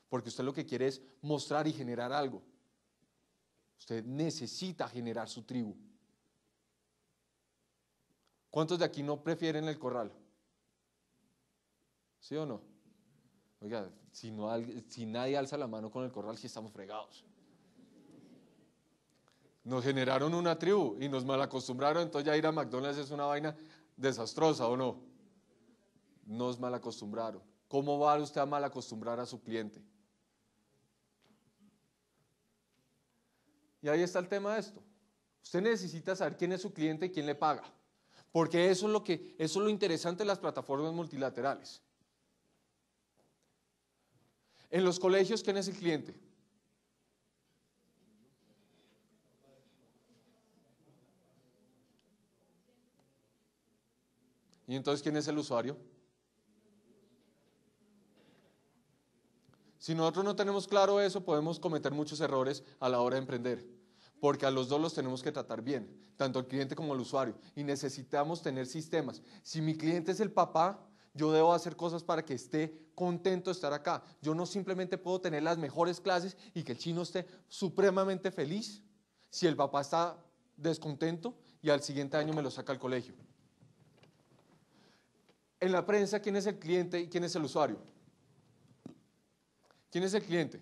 Porque usted lo que quiere es mostrar y generar algo. Usted necesita generar su tribu. ¿Cuántos de aquí no prefieren el corral? ¿Sí o no? Oiga, si, si nadie alza la mano con el corral, sí estamos fregados. Nos generaron una tribu y nos malacostumbraron, entonces ya ir a McDonald's es una vaina desastrosa, ¿o no? Nos malacostumbraron. ¿Cómo va usted a mal acostumbrar a su cliente? Y ahí está el tema de esto. Usted necesita saber quién es su cliente y quién le paga. Porque eso es lo, que, es lo interesante de las plataformas multilaterales. En los colegios, ¿quién es el cliente? ¿Y entonces quién es el usuario? Si nosotros no tenemos claro eso, podemos cometer muchos errores a la hora de emprender, porque a los dos los tenemos que tratar bien, tanto al cliente como al usuario, y necesitamos tener sistemas. Si mi cliente es el papá, yo debo hacer cosas para que esté contento de estar acá. Yo no simplemente puedo tener las mejores clases y que el chino esté supremamente feliz si el papá está descontento y al siguiente año me lo saca al colegio. En la prensa, ¿quién es el cliente y quién es el usuario? ¿Quién es el cliente?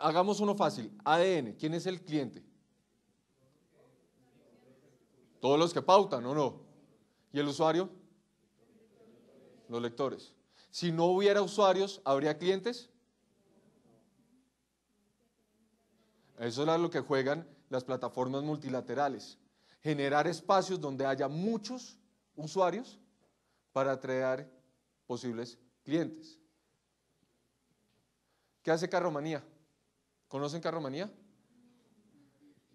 Hagamos uno fácil. ADN, ¿quién es el cliente? Todos los que pautan, ¿o no? ¿Y el usuario? Los lectores. Si no hubiera usuarios, ¿habría clientes? Eso es lo que juegan las plataformas multilaterales. Generar espacios donde haya muchos usuarios para crear posibles clientes. ¿Qué hace Carromanía? ¿Conocen Carromanía?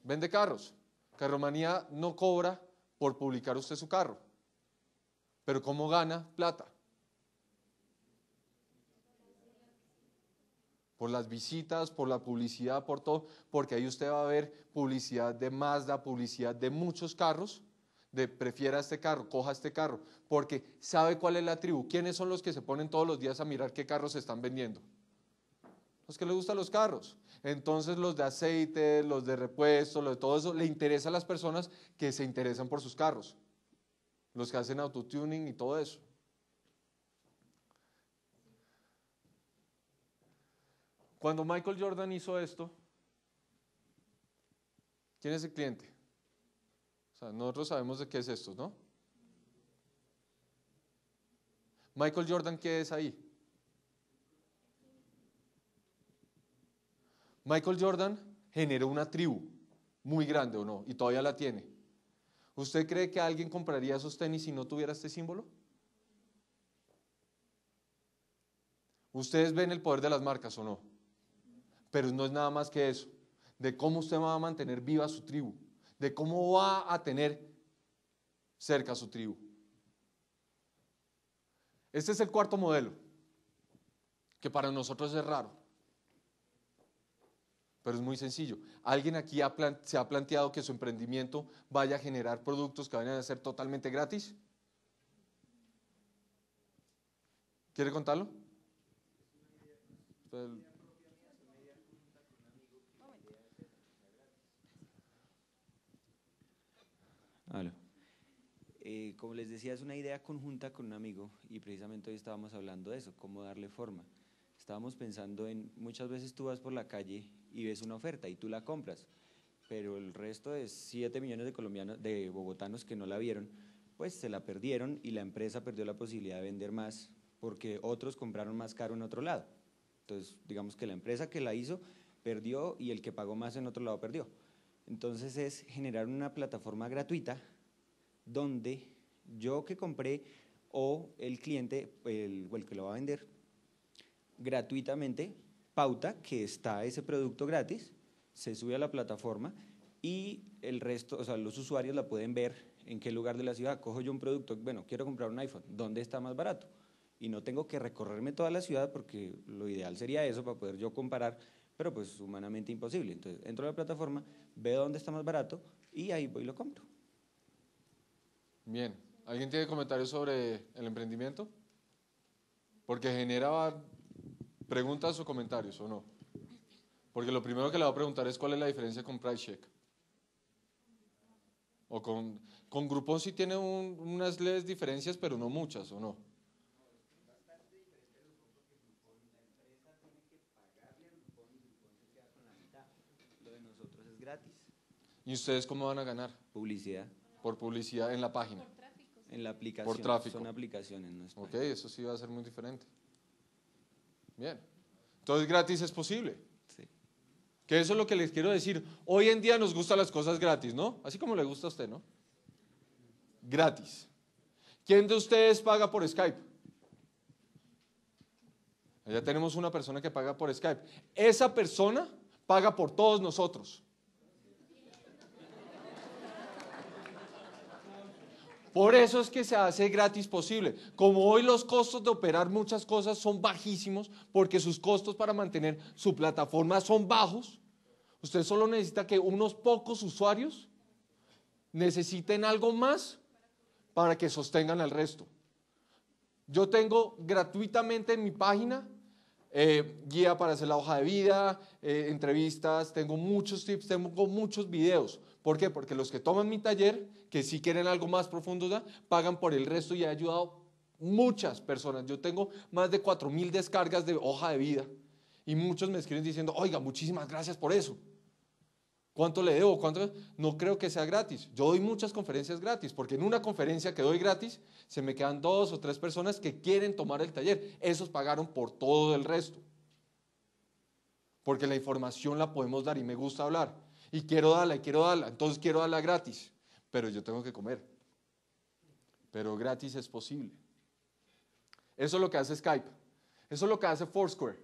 Vende carros. Carromanía no cobra por publicar usted su carro. Pero ¿cómo gana plata? por las visitas, por la publicidad, por todo, porque ahí usted va a ver publicidad de Mazda, publicidad de muchos carros, de prefiera este carro, coja este carro, porque sabe cuál es la tribu. ¿Quiénes son los que se ponen todos los días a mirar qué carros se están vendiendo? Los que les gustan los carros. Entonces los de aceite, los de repuesto, los de todo eso, le interesa a las personas que se interesan por sus carros. Los que hacen autotuning y todo eso. Cuando Michael Jordan hizo esto, ¿quién es el cliente? nosotros sabemos de qué es esto, ¿no? Michael Jordan, ¿qué es ahí? Michael Jordan generó una tribu muy grande o no, y todavía la tiene. ¿Usted cree que alguien compraría esos tenis si no tuviera este símbolo? Ustedes ven el poder de las marcas o no, pero no es nada más que eso, de cómo usted va a mantener viva su tribu de cómo va a tener cerca su tribu. Este es el cuarto modelo, que para nosotros es raro, pero es muy sencillo. Alguien aquí se ha planteado que su emprendimiento vaya a generar productos que vayan a ser totalmente gratis. ¿Quiere contarlo? Pues, Eh, como les decía, es una idea conjunta con un amigo y precisamente hoy estábamos hablando de eso, cómo darle forma. Estábamos pensando en, muchas veces tú vas por la calle y ves una oferta y tú la compras, pero el resto de 7 millones de colombianos, de bogotanos que no la vieron, pues se la perdieron y la empresa perdió la posibilidad de vender más porque otros compraron más caro en otro lado. Entonces, digamos que la empresa que la hizo perdió y el que pagó más en otro lado perdió. Entonces es generar una plataforma gratuita donde yo que compré o el cliente el, o el que lo va a vender gratuitamente pauta que está ese producto gratis, se sube a la plataforma y el resto, o sea, los usuarios la pueden ver en qué lugar de la ciudad. Cojo yo un producto, bueno, quiero comprar un iPhone, ¿dónde está más barato? Y no tengo que recorrerme toda la ciudad porque lo ideal sería eso para poder yo comparar, pero pues humanamente imposible. Entonces, entro a la plataforma, veo dónde está más barato y ahí voy y lo compro. Bien. ¿Alguien tiene comentarios sobre el emprendimiento? Porque genera preguntas o comentarios, ¿o no? Porque lo primero que le voy a preguntar es cuál es la diferencia con Price Check. O con, con Groupon sí tiene unas leves diferencias, pero no muchas, ¿o no? ¿Y ustedes cómo van a ganar? Publicidad. Por publicidad en la página. En la aplicación. Por tráfico. Son aplicaciones. ok, eso sí va a ser muy diferente. Bien. Entonces gratis es posible. Sí. Que eso es lo que les quiero decir. Hoy en día nos gustan las cosas gratis, ¿no? Así como le gusta a usted, ¿no? Gratis. ¿Quién de ustedes paga por Skype? Ya tenemos una persona que paga por Skype. Esa persona paga por todos nosotros. Por eso es que se hace gratis posible. Como hoy los costos de operar muchas cosas son bajísimos, porque sus costos para mantener su plataforma son bajos, usted solo necesita que unos pocos usuarios necesiten algo más para que sostengan al resto. Yo tengo gratuitamente en mi página eh, guía para hacer la hoja de vida, eh, entrevistas, tengo muchos tips, tengo muchos videos. ¿Por qué? Porque los que toman mi taller, que si quieren algo más profundo, pagan por el resto y ha ayudado muchas personas. Yo tengo más de 4.000 descargas de hoja de vida y muchos me escriben diciendo, oiga, muchísimas gracias por eso. ¿Cuánto le debo? ¿Cuánto? No creo que sea gratis. Yo doy muchas conferencias gratis, porque en una conferencia que doy gratis se me quedan dos o tres personas que quieren tomar el taller. Esos pagaron por todo el resto. Porque la información la podemos dar y me gusta hablar. Y quiero darla, y quiero darla, entonces quiero darla gratis, pero yo tengo que comer. Pero gratis es posible. Eso es lo que hace Skype. Eso es lo que hace Foursquare.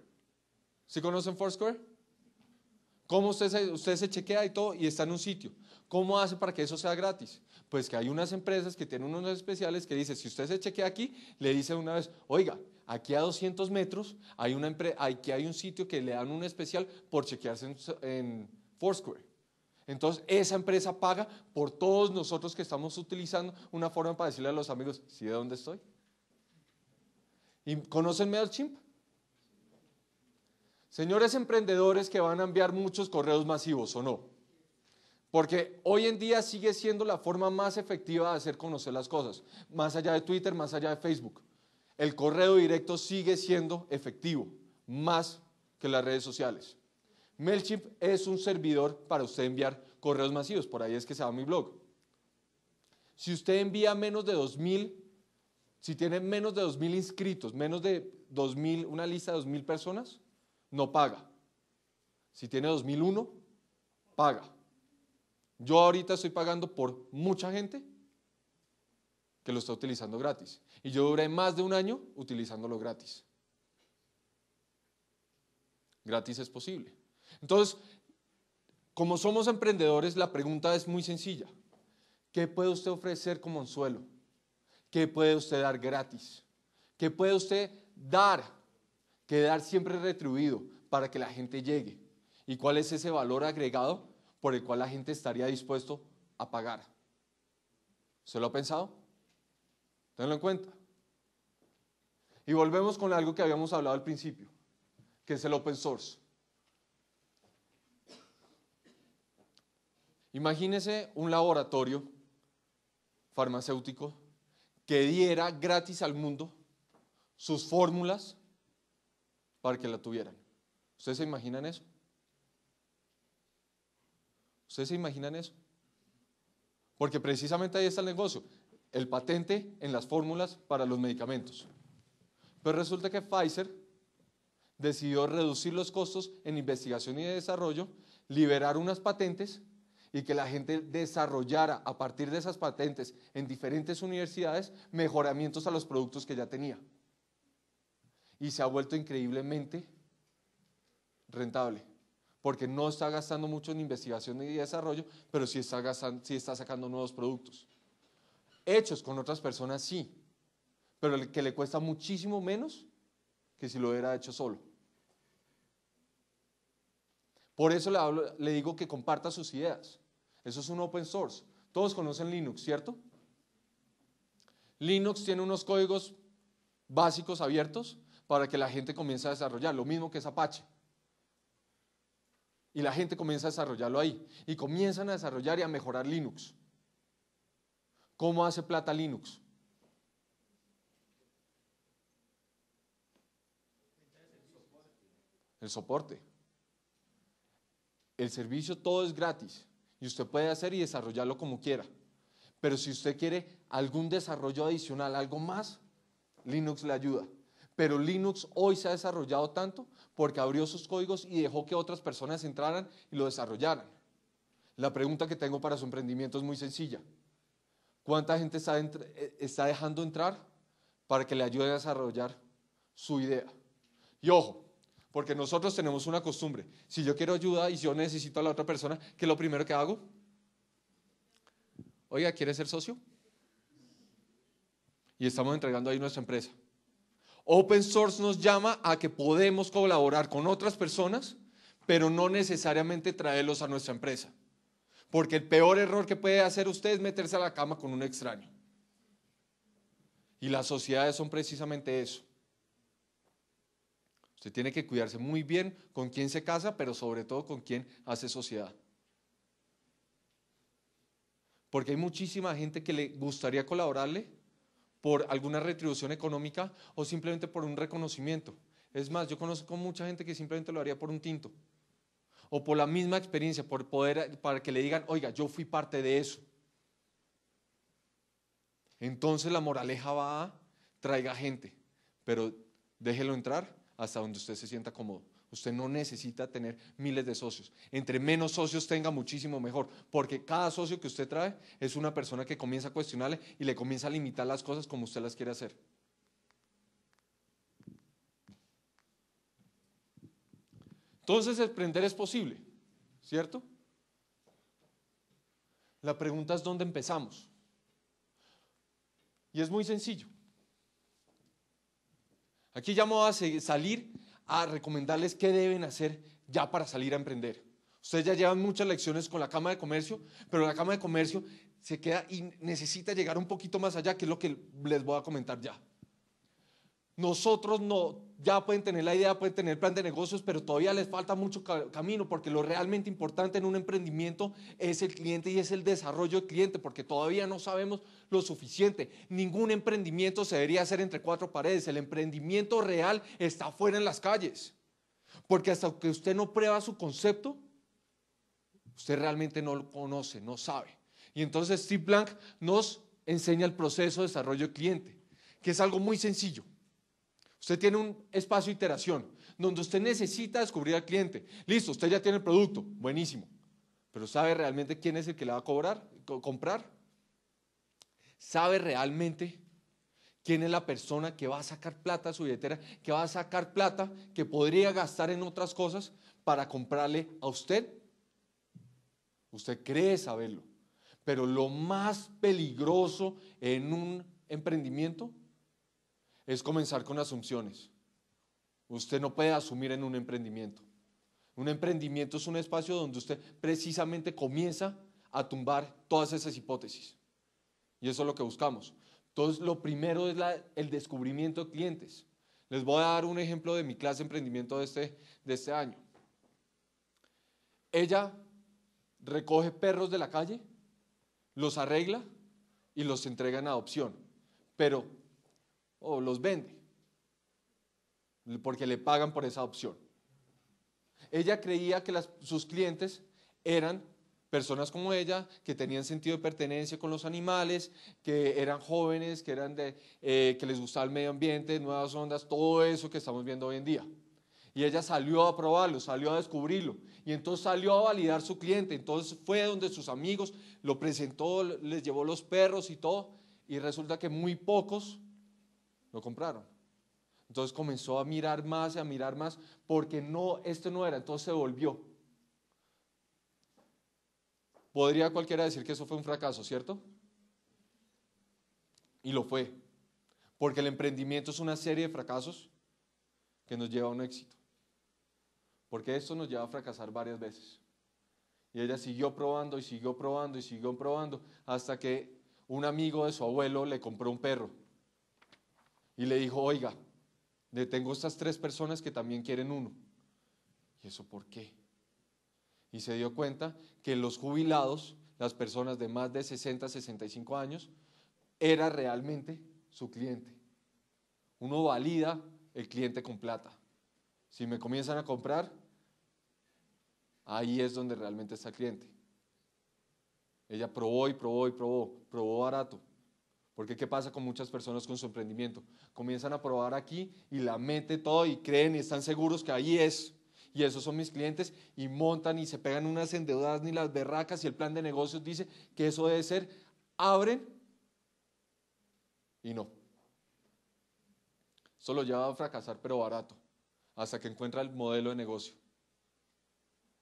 ¿Sí conocen Foursquare? ¿Cómo usted se, usted se chequea y todo y está en un sitio? ¿Cómo hace para que eso sea gratis? Pues que hay unas empresas que tienen unos especiales que dicen, si usted se chequea aquí, le dice una vez, oiga, aquí a 200 metros hay una hay un sitio que le dan un especial por chequearse en Foursquare. Entonces, esa empresa paga por todos nosotros que estamos utilizando una forma para decirle a los amigos, ¿sí de dónde estoy? ¿Y conocen MailChimp? Señores emprendedores que van a enviar muchos correos masivos, ¿o no? Porque hoy en día sigue siendo la forma más efectiva de hacer conocer las cosas, más allá de Twitter, más allá de Facebook. El correo directo sigue siendo efectivo, más que las redes sociales. MailChimp es un servidor para usted enviar correos masivos, por ahí es que se va mi blog. Si usted envía menos de 2.000, si tiene menos de 2.000 inscritos, menos de 2.000, una lista de 2.000 personas, no paga. Si tiene 2.001, paga. Yo ahorita estoy pagando por mucha gente que lo está utilizando gratis. Y yo duré más de un año utilizándolo gratis. Gratis es posible. Entonces, como somos emprendedores, la pregunta es muy sencilla. ¿Qué puede usted ofrecer como anzuelo? ¿Qué puede usted dar gratis? ¿Qué puede usted dar? Que dar siempre retribuido para que la gente llegue. ¿Y cuál es ese valor agregado por el cual la gente estaría dispuesto a pagar? ¿Se lo ha pensado? Tenlo en cuenta. Y volvemos con algo que habíamos hablado al principio, que es el open source. Imagínese un laboratorio farmacéutico que diera gratis al mundo sus fórmulas para que la tuvieran. ¿Ustedes se imaginan eso? ¿Ustedes se imaginan eso? Porque precisamente ahí está el negocio, el patente en las fórmulas para los medicamentos. Pero resulta que Pfizer decidió reducir los costos en investigación y desarrollo, liberar unas patentes y que la gente desarrollara a partir de esas patentes en diferentes universidades mejoramientos a los productos que ya tenía. Y se ha vuelto increíblemente rentable, porque no está gastando mucho en investigación y desarrollo, pero sí está, gastando, sí está sacando nuevos productos. Hechos con otras personas sí, pero el que le cuesta muchísimo menos que si lo hubiera hecho solo. Por eso le, digo que comparta sus ideas. Eso es un open source. Todos conocen Linux, ¿cierto? Linux tiene unos códigos básicos abiertos para que la gente comience a desarrollar, lo mismo que es Apache. Y la gente comienza a desarrollarlo ahí. Y comienzan a desarrollar y a mejorar Linux. ¿Cómo hace plata Linux? El soporte. El servicio todo es gratis. Y usted puede hacer y desarrollarlo como quiera. Pero si usted quiere algún desarrollo adicional, algo más, Linux le ayuda. Pero Linux hoy se ha desarrollado tanto porque abrió sus códigos y dejó que otras personas entraran y lo desarrollaran. La pregunta que tengo para su emprendimiento es muy sencilla. ¿Cuánta gente está, eh, dejando entrar para que le ayude a desarrollar su idea? Y ojo, porque nosotros tenemos una costumbre. Si yo quiero ayuda y yo necesito a la otra persona, ¿qué es lo primero que hago? Oiga, ¿quiere ser socio? Y estamos entregando ahí nuestra empresa. Open Source nos llama a que podemos colaborar con otras personas, pero no necesariamente traerlos a nuestra empresa. Porque el peor error que puede hacer usted es meterse a la cama con un extraño. Y las sociedades son precisamente eso. Usted tiene que cuidarse muy bien con quién se casa, pero sobre todo con quién hace sociedad. Porque hay muchísima gente que le gustaría colaborarle por alguna retribución económica o simplemente por un reconocimiento. Es más, yo conozco mucha gente que simplemente lo haría por un tinto o por la misma experiencia, por poder para que le digan, "Oiga, yo fui parte de eso." Entonces la moraleja va a traiga gente, pero déjelo entrar hasta donde usted se sienta cómodo. Usted no necesita tener miles de socios. Entre menos socios tenga, muchísimo mejor. Porque cada socio que usted trae es una persona que comienza a cuestionarle y le comienza a limitar las cosas como usted las quiere hacer. Entonces, emprender es posible, ¿cierto? La pregunta es dónde empezamos. Y es muy sencillo. Aquí voy a salir a recomendarles qué deben hacer ya para salir a emprender. Ustedes ya llevan muchas lecciones con la Cámara de Comercio, pero la Cámara de Comercio se queda y necesita llegar un poquito más allá, que es lo que les voy a comentar ya. Nosotros no ya pueden tener la idea, pueden tener plan de negocios, pero todavía les falta mucho camino porque lo realmente importante en un emprendimiento es el cliente y es el desarrollo del cliente porque todavía no sabemos lo suficiente. Ningún emprendimiento se debería hacer entre cuatro paredes. El emprendimiento real está fuera en las calles. Porque hasta que usted no prueba su concepto, usted realmente no lo conoce, no sabe. Y entonces Steve Blank nos enseña el proceso de desarrollo del cliente, que es algo muy sencillo. Usted tiene un espacio de iteración donde usted necesita descubrir al cliente. Listo, usted ya tiene el producto, buenísimo. Pero ¿sabe realmente quién es el que le va a cobrar, comprar? ¿Sabe realmente quién es la persona que va a sacar plata a su billetera, que va a sacar plata que podría gastar en otras cosas para comprarle a usted? Usted cree saberlo. Pero lo más peligroso en un emprendimiento es comenzar con asunciones. Usted no puede asumir en un emprendimiento. Un emprendimiento es un espacio donde usted precisamente comienza a tumbar todas esas hipótesis. Y eso es lo que buscamos. Entonces, lo primero es el descubrimiento de clientes. Les voy a dar un ejemplo de mi clase de emprendimiento de este, de este año. Ella recoge perros de la calle, los arregla y los entrega en adopción. Pero o los vende, porque le pagan por esa opción. Ella creía que sus clientes eran personas como ella, que tenían sentido de pertenencia con los animales, que eran jóvenes, que, eran de, eh, que les gustaba el medio ambiente, nuevas ondas, todo eso que estamos viendo hoy en día. Y ella salió a probarlo, salió a descubrirlo. Y entonces salió a validar su cliente. Entonces fue donde sus amigos lo presentó, les llevó los perros y todo. Y resulta que muy pocos lo compraron. Entonces comenzó a mirar más y a mirar más porque no, esto no era, entonces se volvió. Podría cualquiera decir que eso fue un fracaso, ¿cierto? Y lo fue, porque el emprendimiento es una serie de fracasos que nos lleva a un éxito. Porque esto nos lleva a fracasar varias veces. Y ella siguió probando y siguió probando y siguió probando hasta que un amigo de su abuelo le compró un perro y le dijo, oiga, detengo tengo estas tres personas que también quieren uno. ¿Y eso por qué? Y se dio cuenta que los jubilados, las personas de más de 60, 65 años, era realmente su cliente. Uno valida el cliente con plata. Si me comienzan a comprar, ahí es donde realmente está el cliente. Ella probó y probó y probó, probó barato, porque ¿qué pasa con muchas personas con su emprendimiento? Comienzan a probar aquí y la mete todo y creen y están seguros que ahí es. Y esos son mis clientes y montan y se pegan unas endeudadas ni las berracas y el plan de negocios dice que eso debe ser, abren y no. Solo lleva a fracasar pero barato hasta que encuentra el modelo de negocio.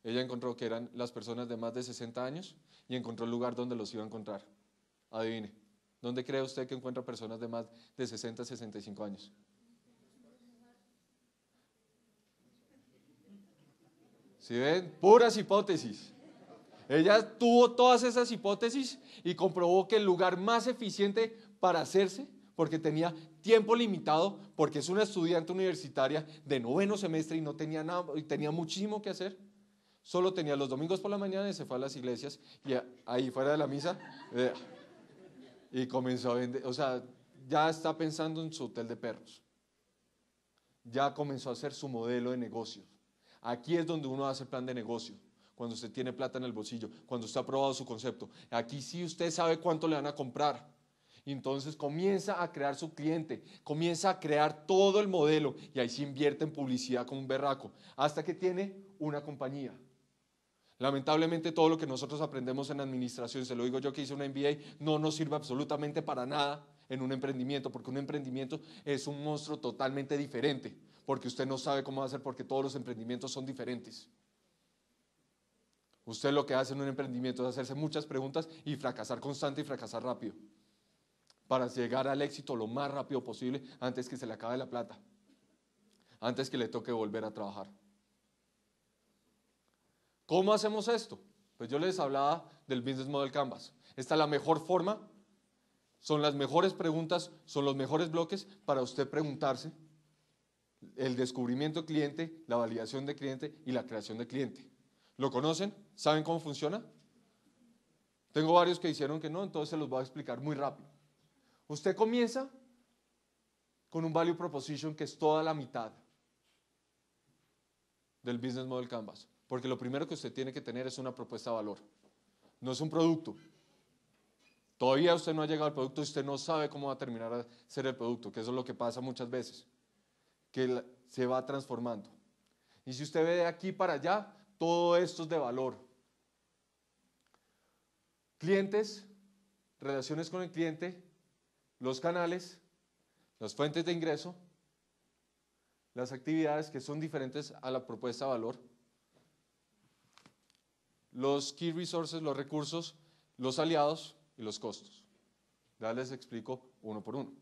Ella encontró que eran las personas de más de 60 años y encontró el lugar donde los iba a encontrar. Adivine ¿Dónde cree usted que encuentra personas de más de 60, 65 años? ¿Sí ven? Puras hipótesis. Ella tuvo todas esas hipótesis y comprobó que el lugar más eficiente para hacerse, porque tenía tiempo limitado, porque es una estudiante universitaria de noveno semestre y no tenía nada, y tenía muchísimo que hacer, solo tenía los domingos por la mañana y se fue a las iglesias y ahí fuera de la misa. Eh, y comenzó a vender, o sea, ya está pensando en su hotel de perros. Ya comenzó a hacer su modelo de negocio. Aquí es donde uno hace plan de negocio, cuando usted tiene plata en el bolsillo, cuando usted ha probado su concepto. Aquí sí usted sabe cuánto le van a comprar. Entonces comienza a crear su cliente, comienza a crear todo el modelo y ahí se invierte en publicidad como un berraco, hasta que tiene una compañía. Lamentablemente todo lo que nosotros aprendemos en administración, se lo digo yo que hice una MBA, no nos sirve absolutamente para nada en un emprendimiento, porque un emprendimiento es un monstruo totalmente diferente, porque usted no sabe cómo hacer, porque todos los emprendimientos son diferentes. Usted lo que hace en un emprendimiento es hacerse muchas preguntas y fracasar constante y fracasar rápido, para llegar al éxito lo más rápido posible antes que se le acabe la plata, antes que le toque volver a trabajar. ¿Cómo hacemos esto? Pues yo les hablaba del Business Model Canvas. Esta es la mejor forma, son las mejores preguntas, son los mejores bloques para usted preguntarse el descubrimiento cliente, la validación de cliente y la creación de cliente. ¿Lo conocen? ¿Saben cómo funciona? Tengo varios que hicieron que no, entonces se los voy a explicar muy rápido. Usted comienza con un value proposition que es toda la mitad del business model canvas. Porque lo primero que usted tiene que tener es una propuesta de valor. No es un producto. Todavía usted no ha llegado al producto y usted no sabe cómo va a terminar a ser el producto, que eso es lo que pasa muchas veces, que se va transformando. Y si usted ve de aquí para allá, todo esto es de valor. Clientes, relaciones con el cliente, los canales, las fuentes de ingreso, las actividades que son diferentes a la propuesta de valor los key resources, los recursos, los aliados y los costos. Ya les explico uno por uno.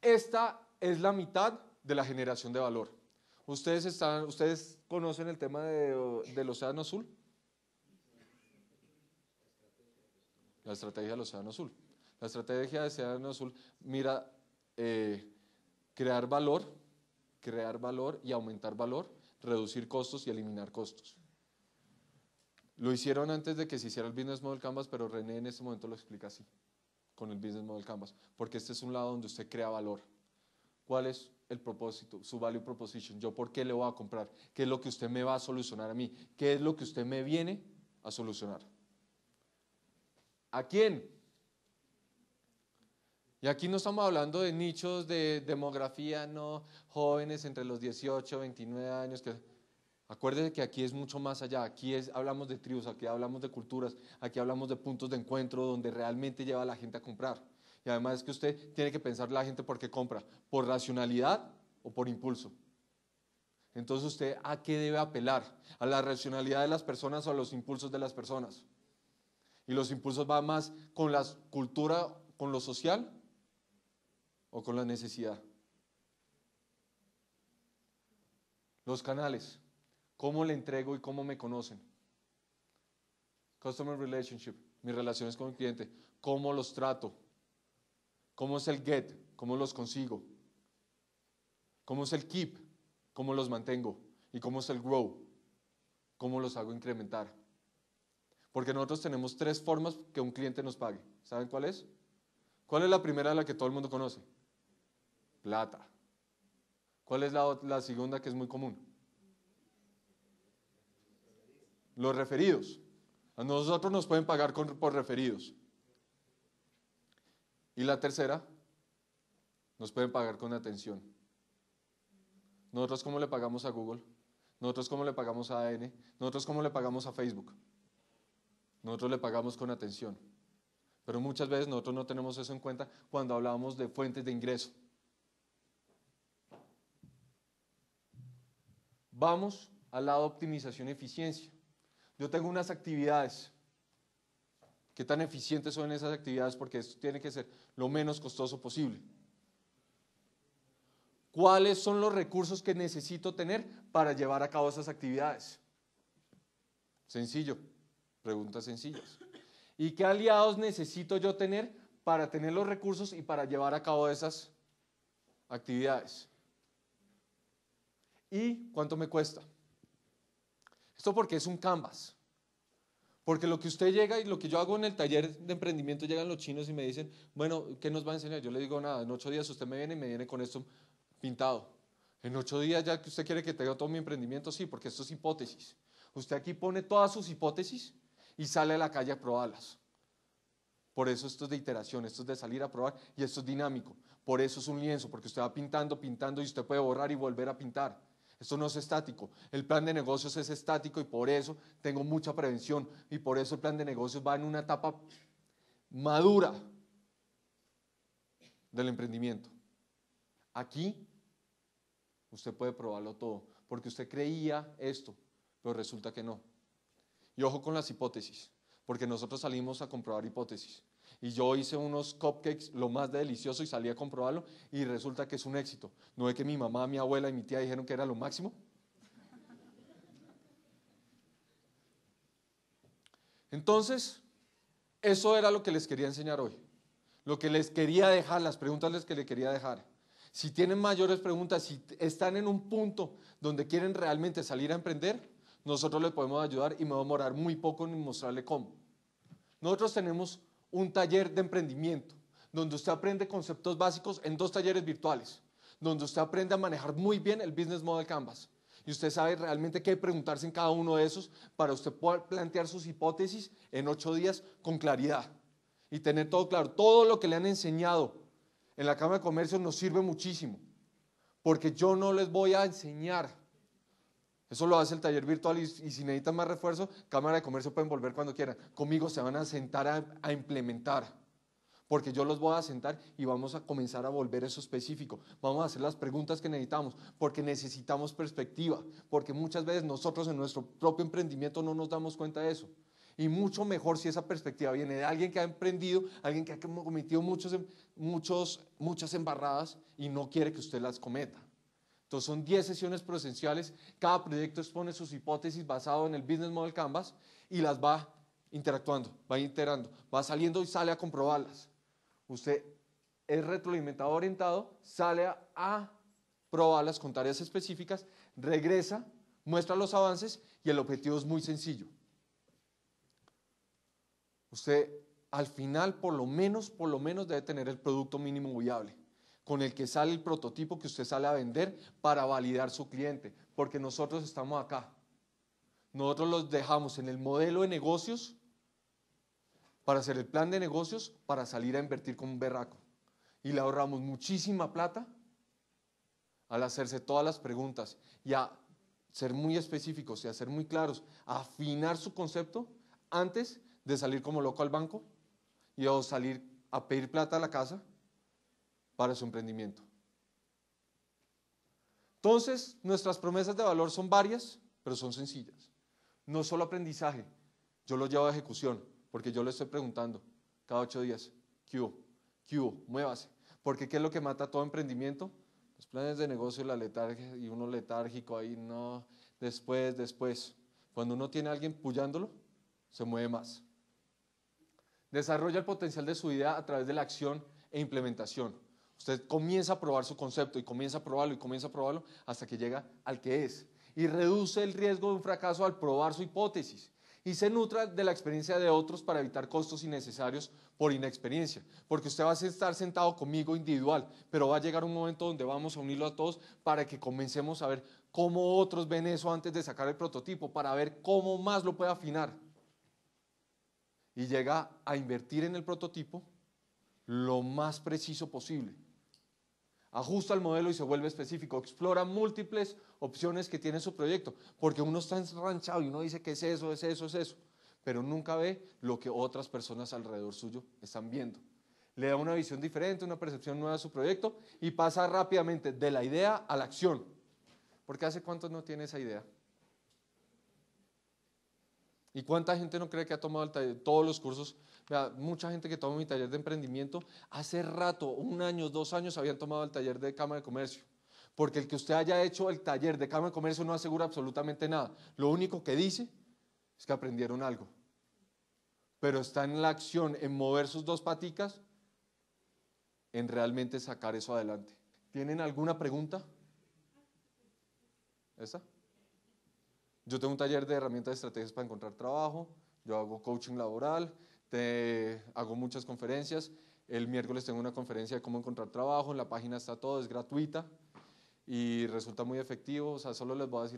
Esta es la mitad de la generación de valor. ¿Ustedes, están, ¿ustedes conocen el tema de, del Océano Azul? La estrategia del Océano Azul. La estrategia del Océano Azul mira eh, crear valor, crear valor y aumentar valor, reducir costos y eliminar costos. Lo hicieron antes de que se hiciera el Business Model Canvas, pero René en ese momento lo explica así, con el Business Model Canvas, porque este es un lado donde usted crea valor. ¿Cuál es el propósito, su value proposition? ¿Yo por qué le voy a comprar? ¿Qué es lo que usted me va a solucionar a mí? ¿Qué es lo que usted me viene a solucionar? ¿A quién? Y aquí no estamos hablando de nichos de demografía, no, jóvenes entre los 18, 29 años que Acuérdese que aquí es mucho más allá, aquí es, hablamos de tribus, aquí hablamos de culturas, aquí hablamos de puntos de encuentro donde realmente lleva a la gente a comprar. Y además es que usted tiene que pensar la gente por qué compra, por racionalidad o por impulso. Entonces usted a qué debe apelar, a la racionalidad de las personas o a los impulsos de las personas. Y los impulsos van más con la cultura, con lo social o con la necesidad. Los canales. ¿Cómo le entrego y cómo me conocen? Customer relationship, mis relaciones con el cliente, cómo los trato, cómo es el get, cómo los consigo, cómo es el keep, cómo los mantengo y cómo es el grow, cómo los hago incrementar. Porque nosotros tenemos tres formas que un cliente nos pague. ¿Saben cuál es? ¿Cuál es la primera de la que todo el mundo conoce? Plata. ¿Cuál es la, la segunda que es muy común? Los referidos. A nosotros nos pueden pagar por referidos. Y la tercera, nos pueden pagar con atención. Nosotros cómo le pagamos a Google, nosotros cómo le pagamos a AN, nosotros cómo le pagamos a Facebook. Nosotros le pagamos con atención. Pero muchas veces nosotros no tenemos eso en cuenta cuando hablamos de fuentes de ingreso. Vamos al lado optimización eficiencia. Yo tengo unas actividades. ¿Qué tan eficientes son esas actividades? Porque esto tiene que ser lo menos costoso posible. ¿Cuáles son los recursos que necesito tener para llevar a cabo esas actividades? Sencillo, preguntas sencillas. ¿Y qué aliados necesito yo tener para tener los recursos y para llevar a cabo esas actividades? ¿Y cuánto me cuesta? Esto porque es un canvas. Porque lo que usted llega y lo que yo hago en el taller de emprendimiento, llegan los chinos y me dicen, bueno, ¿qué nos va a enseñar? Yo le digo, nada, en ocho días usted me viene y me viene con esto pintado. En ocho días ya que usted quiere que tenga todo mi emprendimiento, sí, porque esto es hipótesis. Usted aquí pone todas sus hipótesis y sale a la calle a probarlas. Por eso esto es de iteración, esto es de salir a probar y esto es dinámico. Por eso es un lienzo, porque usted va pintando, pintando y usted puede borrar y volver a pintar. Esto no es estático. El plan de negocios es estático y por eso tengo mucha prevención y por eso el plan de negocios va en una etapa madura del emprendimiento. Aquí usted puede probarlo todo, porque usted creía esto, pero resulta que no. Y ojo con las hipótesis, porque nosotros salimos a comprobar hipótesis. Y yo hice unos cupcakes, lo más delicioso, y salí a comprobarlo, y resulta que es un éxito. ¿No es que mi mamá, mi abuela y mi tía dijeron que era lo máximo? Entonces, eso era lo que les quería enseñar hoy. Lo que les quería dejar, las preguntas que les quería dejar. Si tienen mayores preguntas, si están en un punto donde quieren realmente salir a emprender, nosotros les podemos ayudar y me va a demorar muy poco en mostrarle cómo. Nosotros tenemos un taller de emprendimiento, donde usted aprende conceptos básicos en dos talleres virtuales, donde usted aprende a manejar muy bien el Business Model Canvas. Y usted sabe realmente qué preguntarse en cada uno de esos para usted poder plantear sus hipótesis en ocho días con claridad y tener todo claro. Todo lo que le han enseñado en la Cámara de Comercio nos sirve muchísimo, porque yo no les voy a enseñar eso lo hace el taller virtual y, si necesitan más refuerzo, Cámara de Comercio pueden volver cuando quieran. Conmigo se van a sentar a, implementar, porque yo los voy a sentar y vamos a comenzar a volver eso específico. Vamos a hacer las preguntas que necesitamos, porque necesitamos perspectiva, porque muchas veces nosotros en nuestro propio emprendimiento no nos damos cuenta de eso. Y mucho mejor si esa perspectiva viene de alguien que ha emprendido, alguien que ha cometido muchos, muchos, muchas embarradas y no quiere que usted las cometa. Entonces son 10 sesiones presenciales, cada proyecto expone sus hipótesis basado en el Business Model Canvas y las va interactuando, va integrando, va saliendo y sale a comprobarlas. Usted es retroalimentado orientado, sale a, a probarlas con tareas específicas, regresa, muestra los avances y el objetivo es muy sencillo. Usted al final por lo menos, por lo menos debe tener el producto mínimo viable con el que sale el prototipo que usted sale a vender para validar su cliente, porque nosotros estamos acá. Nosotros los dejamos en el modelo de negocios para hacer el plan de negocios para salir a invertir con un berraco. Y le ahorramos muchísima plata al hacerse todas las preguntas y a ser muy específicos y a ser muy claros, a afinar su concepto antes de salir como loco al banco y o salir a pedir plata a la casa para su emprendimiento. Entonces, nuestras promesas de valor son varias, pero son sencillas. No solo aprendizaje, yo lo llevo a ejecución, porque yo le estoy preguntando cada ocho días, Q, Q, Muévase. Porque ¿qué es lo que mata todo emprendimiento? Los planes de negocio, la letargia y uno letárgico ahí, no, después, después. Cuando uno tiene a alguien puyándolo, se mueve más. Desarrolla el potencial de su idea a través de la acción e implementación. Usted comienza a probar su concepto y comienza a probarlo y comienza a probarlo hasta que llega al que es. Y reduce el riesgo de un fracaso al probar su hipótesis. Y se nutra de la experiencia de otros para evitar costos innecesarios por inexperiencia. Porque usted va a estar sentado conmigo individual, pero va a llegar un momento donde vamos a unirlo a todos para que comencemos a ver cómo otros ven eso antes de sacar el prototipo, para ver cómo más lo puede afinar. Y llega a invertir en el prototipo lo más preciso posible ajusta el modelo y se vuelve específico, explora múltiples opciones que tiene su proyecto, porque uno está enranchado y uno dice que es eso, es eso, es eso, pero nunca ve lo que otras personas alrededor suyo están viendo. Le da una visión diferente, una percepción nueva a su proyecto y pasa rápidamente de la idea a la acción, porque hace cuánto no tiene esa idea. ¿Y cuánta gente no cree que ha tomado el taller, todos los cursos? mucha gente que toma mi taller de emprendimiento, hace rato, un año, dos años, habían tomado el taller de Cama de Comercio. Porque el que usted haya hecho el taller de Cama de Comercio no asegura absolutamente nada. Lo único que dice es que aprendieron algo. Pero está en la acción, en mover sus dos paticas, en realmente sacar eso adelante. ¿Tienen alguna pregunta? ¿Esa? Yo tengo un taller de herramientas y estrategias para encontrar trabajo, yo hago coaching laboral, te, hago muchas conferencias. El miércoles tengo una conferencia de cómo encontrar trabajo, en la página está todo, es gratuita y resulta muy efectivo. O sea, solo les voy a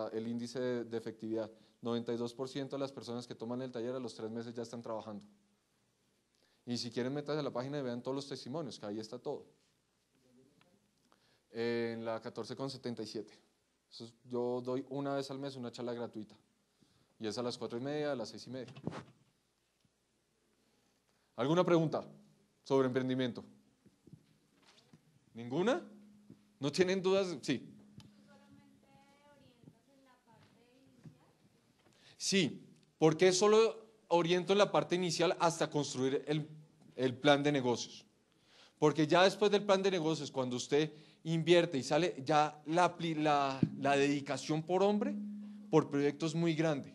decir el índice de, efectividad. 92% de las personas que toman el taller a los tres meses ya están trabajando. Y si quieren metas a la página y vean todos los testimonios, que ahí está todo. En la 14.77 yo doy una vez al mes una charla gratuita. Y es a las cuatro y media, a las seis y media. ¿Alguna pregunta sobre emprendimiento? ¿Ninguna? ¿No tienen dudas? Sí. Sí, porque solo oriento en la parte inicial hasta construir el plan de negocios. Porque ya después del plan de negocios, cuando usted invierte y sale ya la, la, dedicación por hombre por proyectos muy grande.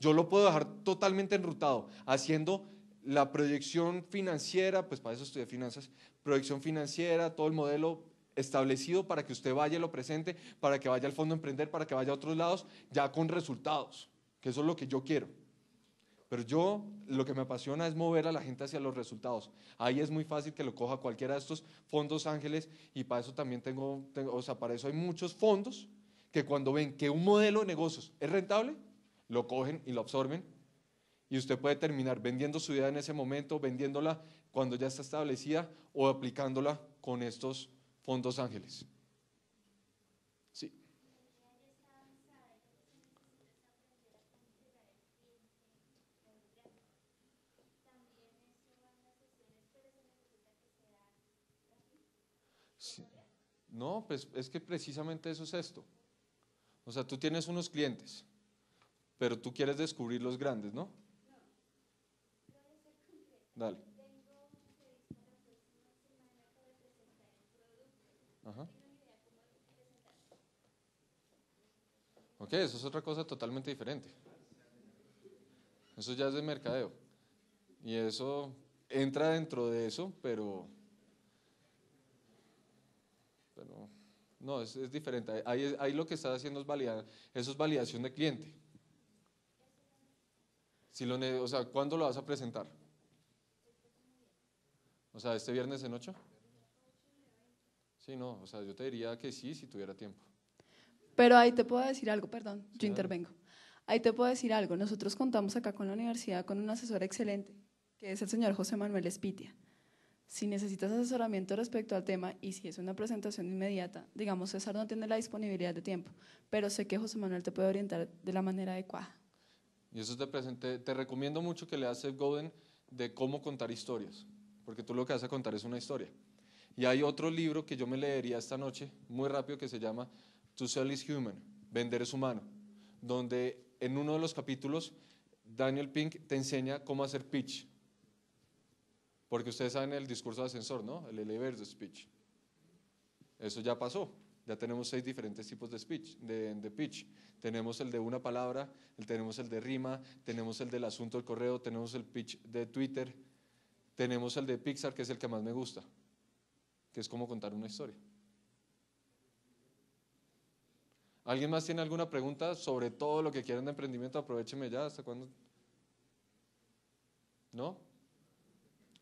Yo lo puedo dejar totalmente enrutado, haciendo la proyección financiera, pues para eso estudié finanzas, proyección financiera, todo el modelo establecido para que usted vaya y lo presente, para que vaya al fondo emprender, para que vaya a otros lados, ya con resultados, que eso es lo que yo quiero. Pero yo lo que me apasiona es mover a la gente hacia los resultados. Ahí es muy fácil que lo coja cualquiera de estos fondos ángeles y para eso también tengo, o sea, para eso hay muchos fondos que cuando ven que un modelo de negocios es rentable, lo cogen y lo absorben. Y usted puede terminar vendiendo su idea en ese momento, vendiéndola cuando ya está establecida o aplicándola con estos fondos ángeles. No, pues es que precisamente eso es esto. O sea, tú tienes unos clientes, pero tú quieres descubrir los grandes, ¿no? Dale. Ajá. Ok, eso es otra cosa totalmente diferente. Eso ya es de mercadeo. Y eso entra dentro de eso, pero no, es, es diferente. Ahí, lo que estás haciendo es validar, eso es validación de cliente. Si lo, o sea, ¿cuándo lo vas a presentar? O sea, ¿este viernes en 8? Sí, no, o sea, yo te diría que sí si tuviera tiempo. Pero ahí te puedo decir algo, perdón, yo intervengo. Ahí te puedo decir algo. Nosotros contamos acá con la universidad con un asesor excelente, que es el señor José Manuel Espitia. Si necesitas asesoramiento respecto al tema y si es una presentación inmediata, digamos, César no tiene la disponibilidad de tiempo, pero sé que José Manuel te puede orientar de la manera adecuada. Y eso te te recomiendo mucho que leas Seth Godin de cómo contar historias, porque tú lo que vas a contar es una historia. Y hay otro libro que yo me leería esta noche, muy rápido, que se llama To Sell is Human, Vender es Humano, donde en uno de los capítulos Daniel Pink te enseña cómo hacer pitch, porque ustedes saben el discurso de ascensor, ¿no? El elevator speech. Eso ya pasó. Ya tenemos seis diferentes tipos de speech, de, pitch. Tenemos el de una palabra, tenemos el de rima, tenemos el del asunto del correo, tenemos el pitch de Twitter, tenemos el de Pixar, que es el que más me gusta, que es como contar una historia. ¿Alguien más tiene alguna pregunta sobre todo lo que quieran de emprendimiento? Aprovechenme ya, ¿hasta cuándo? ¿No?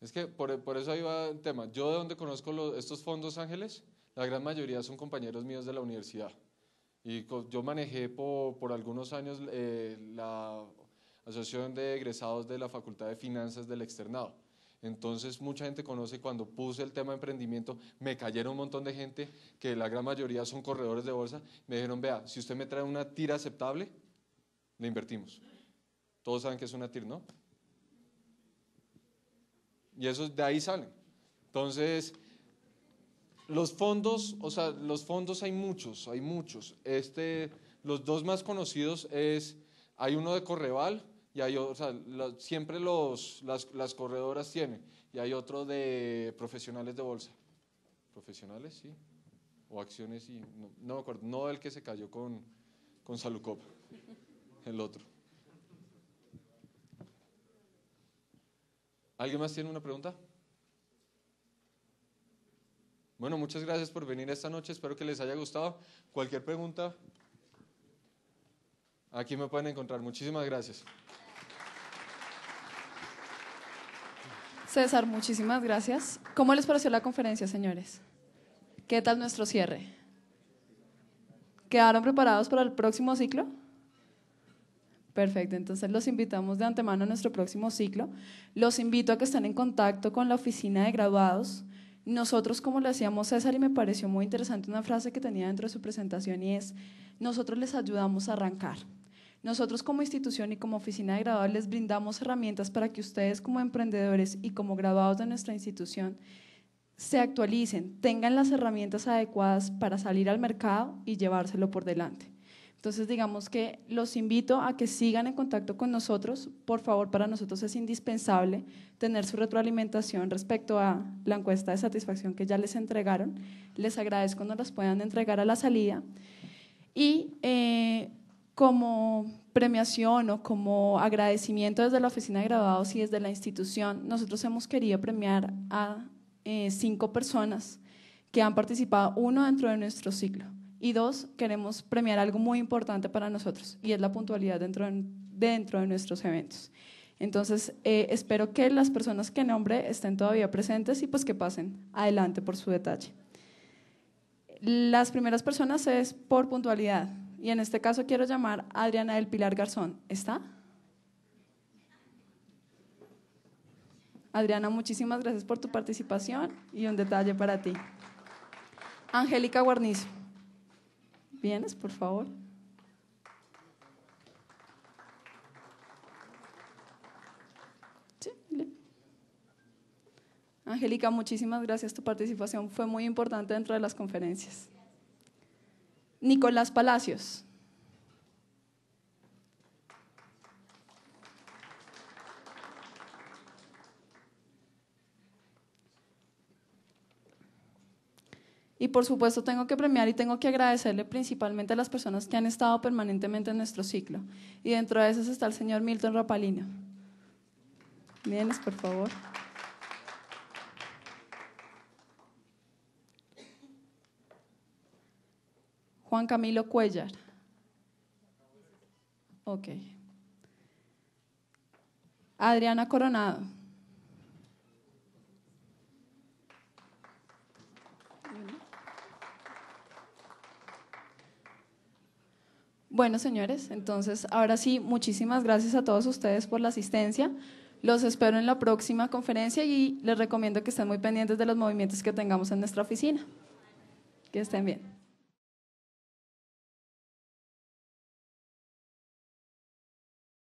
Es que por, eso ahí va el tema. Yo de donde conozco estos fondos ángeles, la gran mayoría son compañeros míos de la universidad. Y yo manejé por, algunos años eh, la Asociación de Egresados de la Facultad de Finanzas del Externado. Entonces mucha gente conoce cuando puse el tema emprendimiento, me cayeron un montón de gente que la gran mayoría son corredores de bolsa, me dijeron, vea, si usted me trae una tira aceptable, le invertimos. Todos saben que es una TIR, ¿no? Y eso de ahí salen. Entonces, los fondos, o sea, los fondos hay muchos, hay muchos. Este, los dos más conocidos es, hay uno de Correval y hay otro, o sea, siempre los, las, corredoras tienen, y hay otro de profesionales de bolsa. Profesionales, sí. O acciones, sí. No, me acuerdo, no el que se cayó con, con Salucop el otro. ¿Alguien más tiene una pregunta? Bueno, muchas gracias por venir esta noche. Espero que les haya gustado. Cualquier pregunta, aquí me pueden encontrar. Muchísimas gracias. César, muchísimas gracias. ¿Cómo les pareció la conferencia, señores? ¿Qué tal nuestro cierre? ¿Quedaron preparados para el próximo ciclo? Perfecto, entonces los invitamos de antemano a nuestro próximo ciclo. Los invito a que estén en contacto con la oficina de graduados. Nosotros, como lo hacíamos César, y me pareció muy interesante una frase que tenía dentro de su presentación, y es, nosotros les ayudamos a arrancar. Nosotros como institución y como oficina de graduados les brindamos herramientas para que ustedes como emprendedores y como graduados de nuestra institución se actualicen, tengan las herramientas adecuadas para salir al mercado y llevárselo por delante. Entonces, digamos que los invito a que sigan en contacto con nosotros. Por favor, para nosotros es indispensable tener su retroalimentación respecto a la encuesta de satisfacción que ya les entregaron. Les agradezco nos las puedan entregar a la salida. Y eh, como premiación o como agradecimiento desde la oficina de graduados y desde la institución, nosotros hemos querido premiar a eh, cinco personas que han participado, uno dentro de nuestro ciclo. Y dos, queremos premiar algo muy importante para nosotros y es la puntualidad dentro de, dentro de nuestros eventos. Entonces, eh, espero que las personas que nombre estén todavía presentes y pues que pasen adelante por su detalle. Las primeras personas es por puntualidad y en este caso quiero llamar a Adriana del Pilar Garzón. ¿Está? Adriana, muchísimas gracias por tu participación y un detalle para ti. Angélica Guarnizo. ¿Vienes, por favor? Sí, Angélica, muchísimas gracias. Tu participación fue muy importante dentro de las conferencias. Nicolás Palacios. Y por supuesto tengo que premiar y tengo que agradecerle principalmente a las personas que han estado permanentemente en nuestro ciclo. Y dentro de esas está el señor Milton Rapalino. Vienes, por favor. Juan Camilo Cuellar. Ok. Adriana Coronado. Bueno, señores, entonces ahora sí, muchísimas gracias a todos ustedes por la asistencia. Los espero en la próxima conferencia y les recomiendo que estén muy pendientes de los movimientos que tengamos en nuestra oficina. Que estén bien.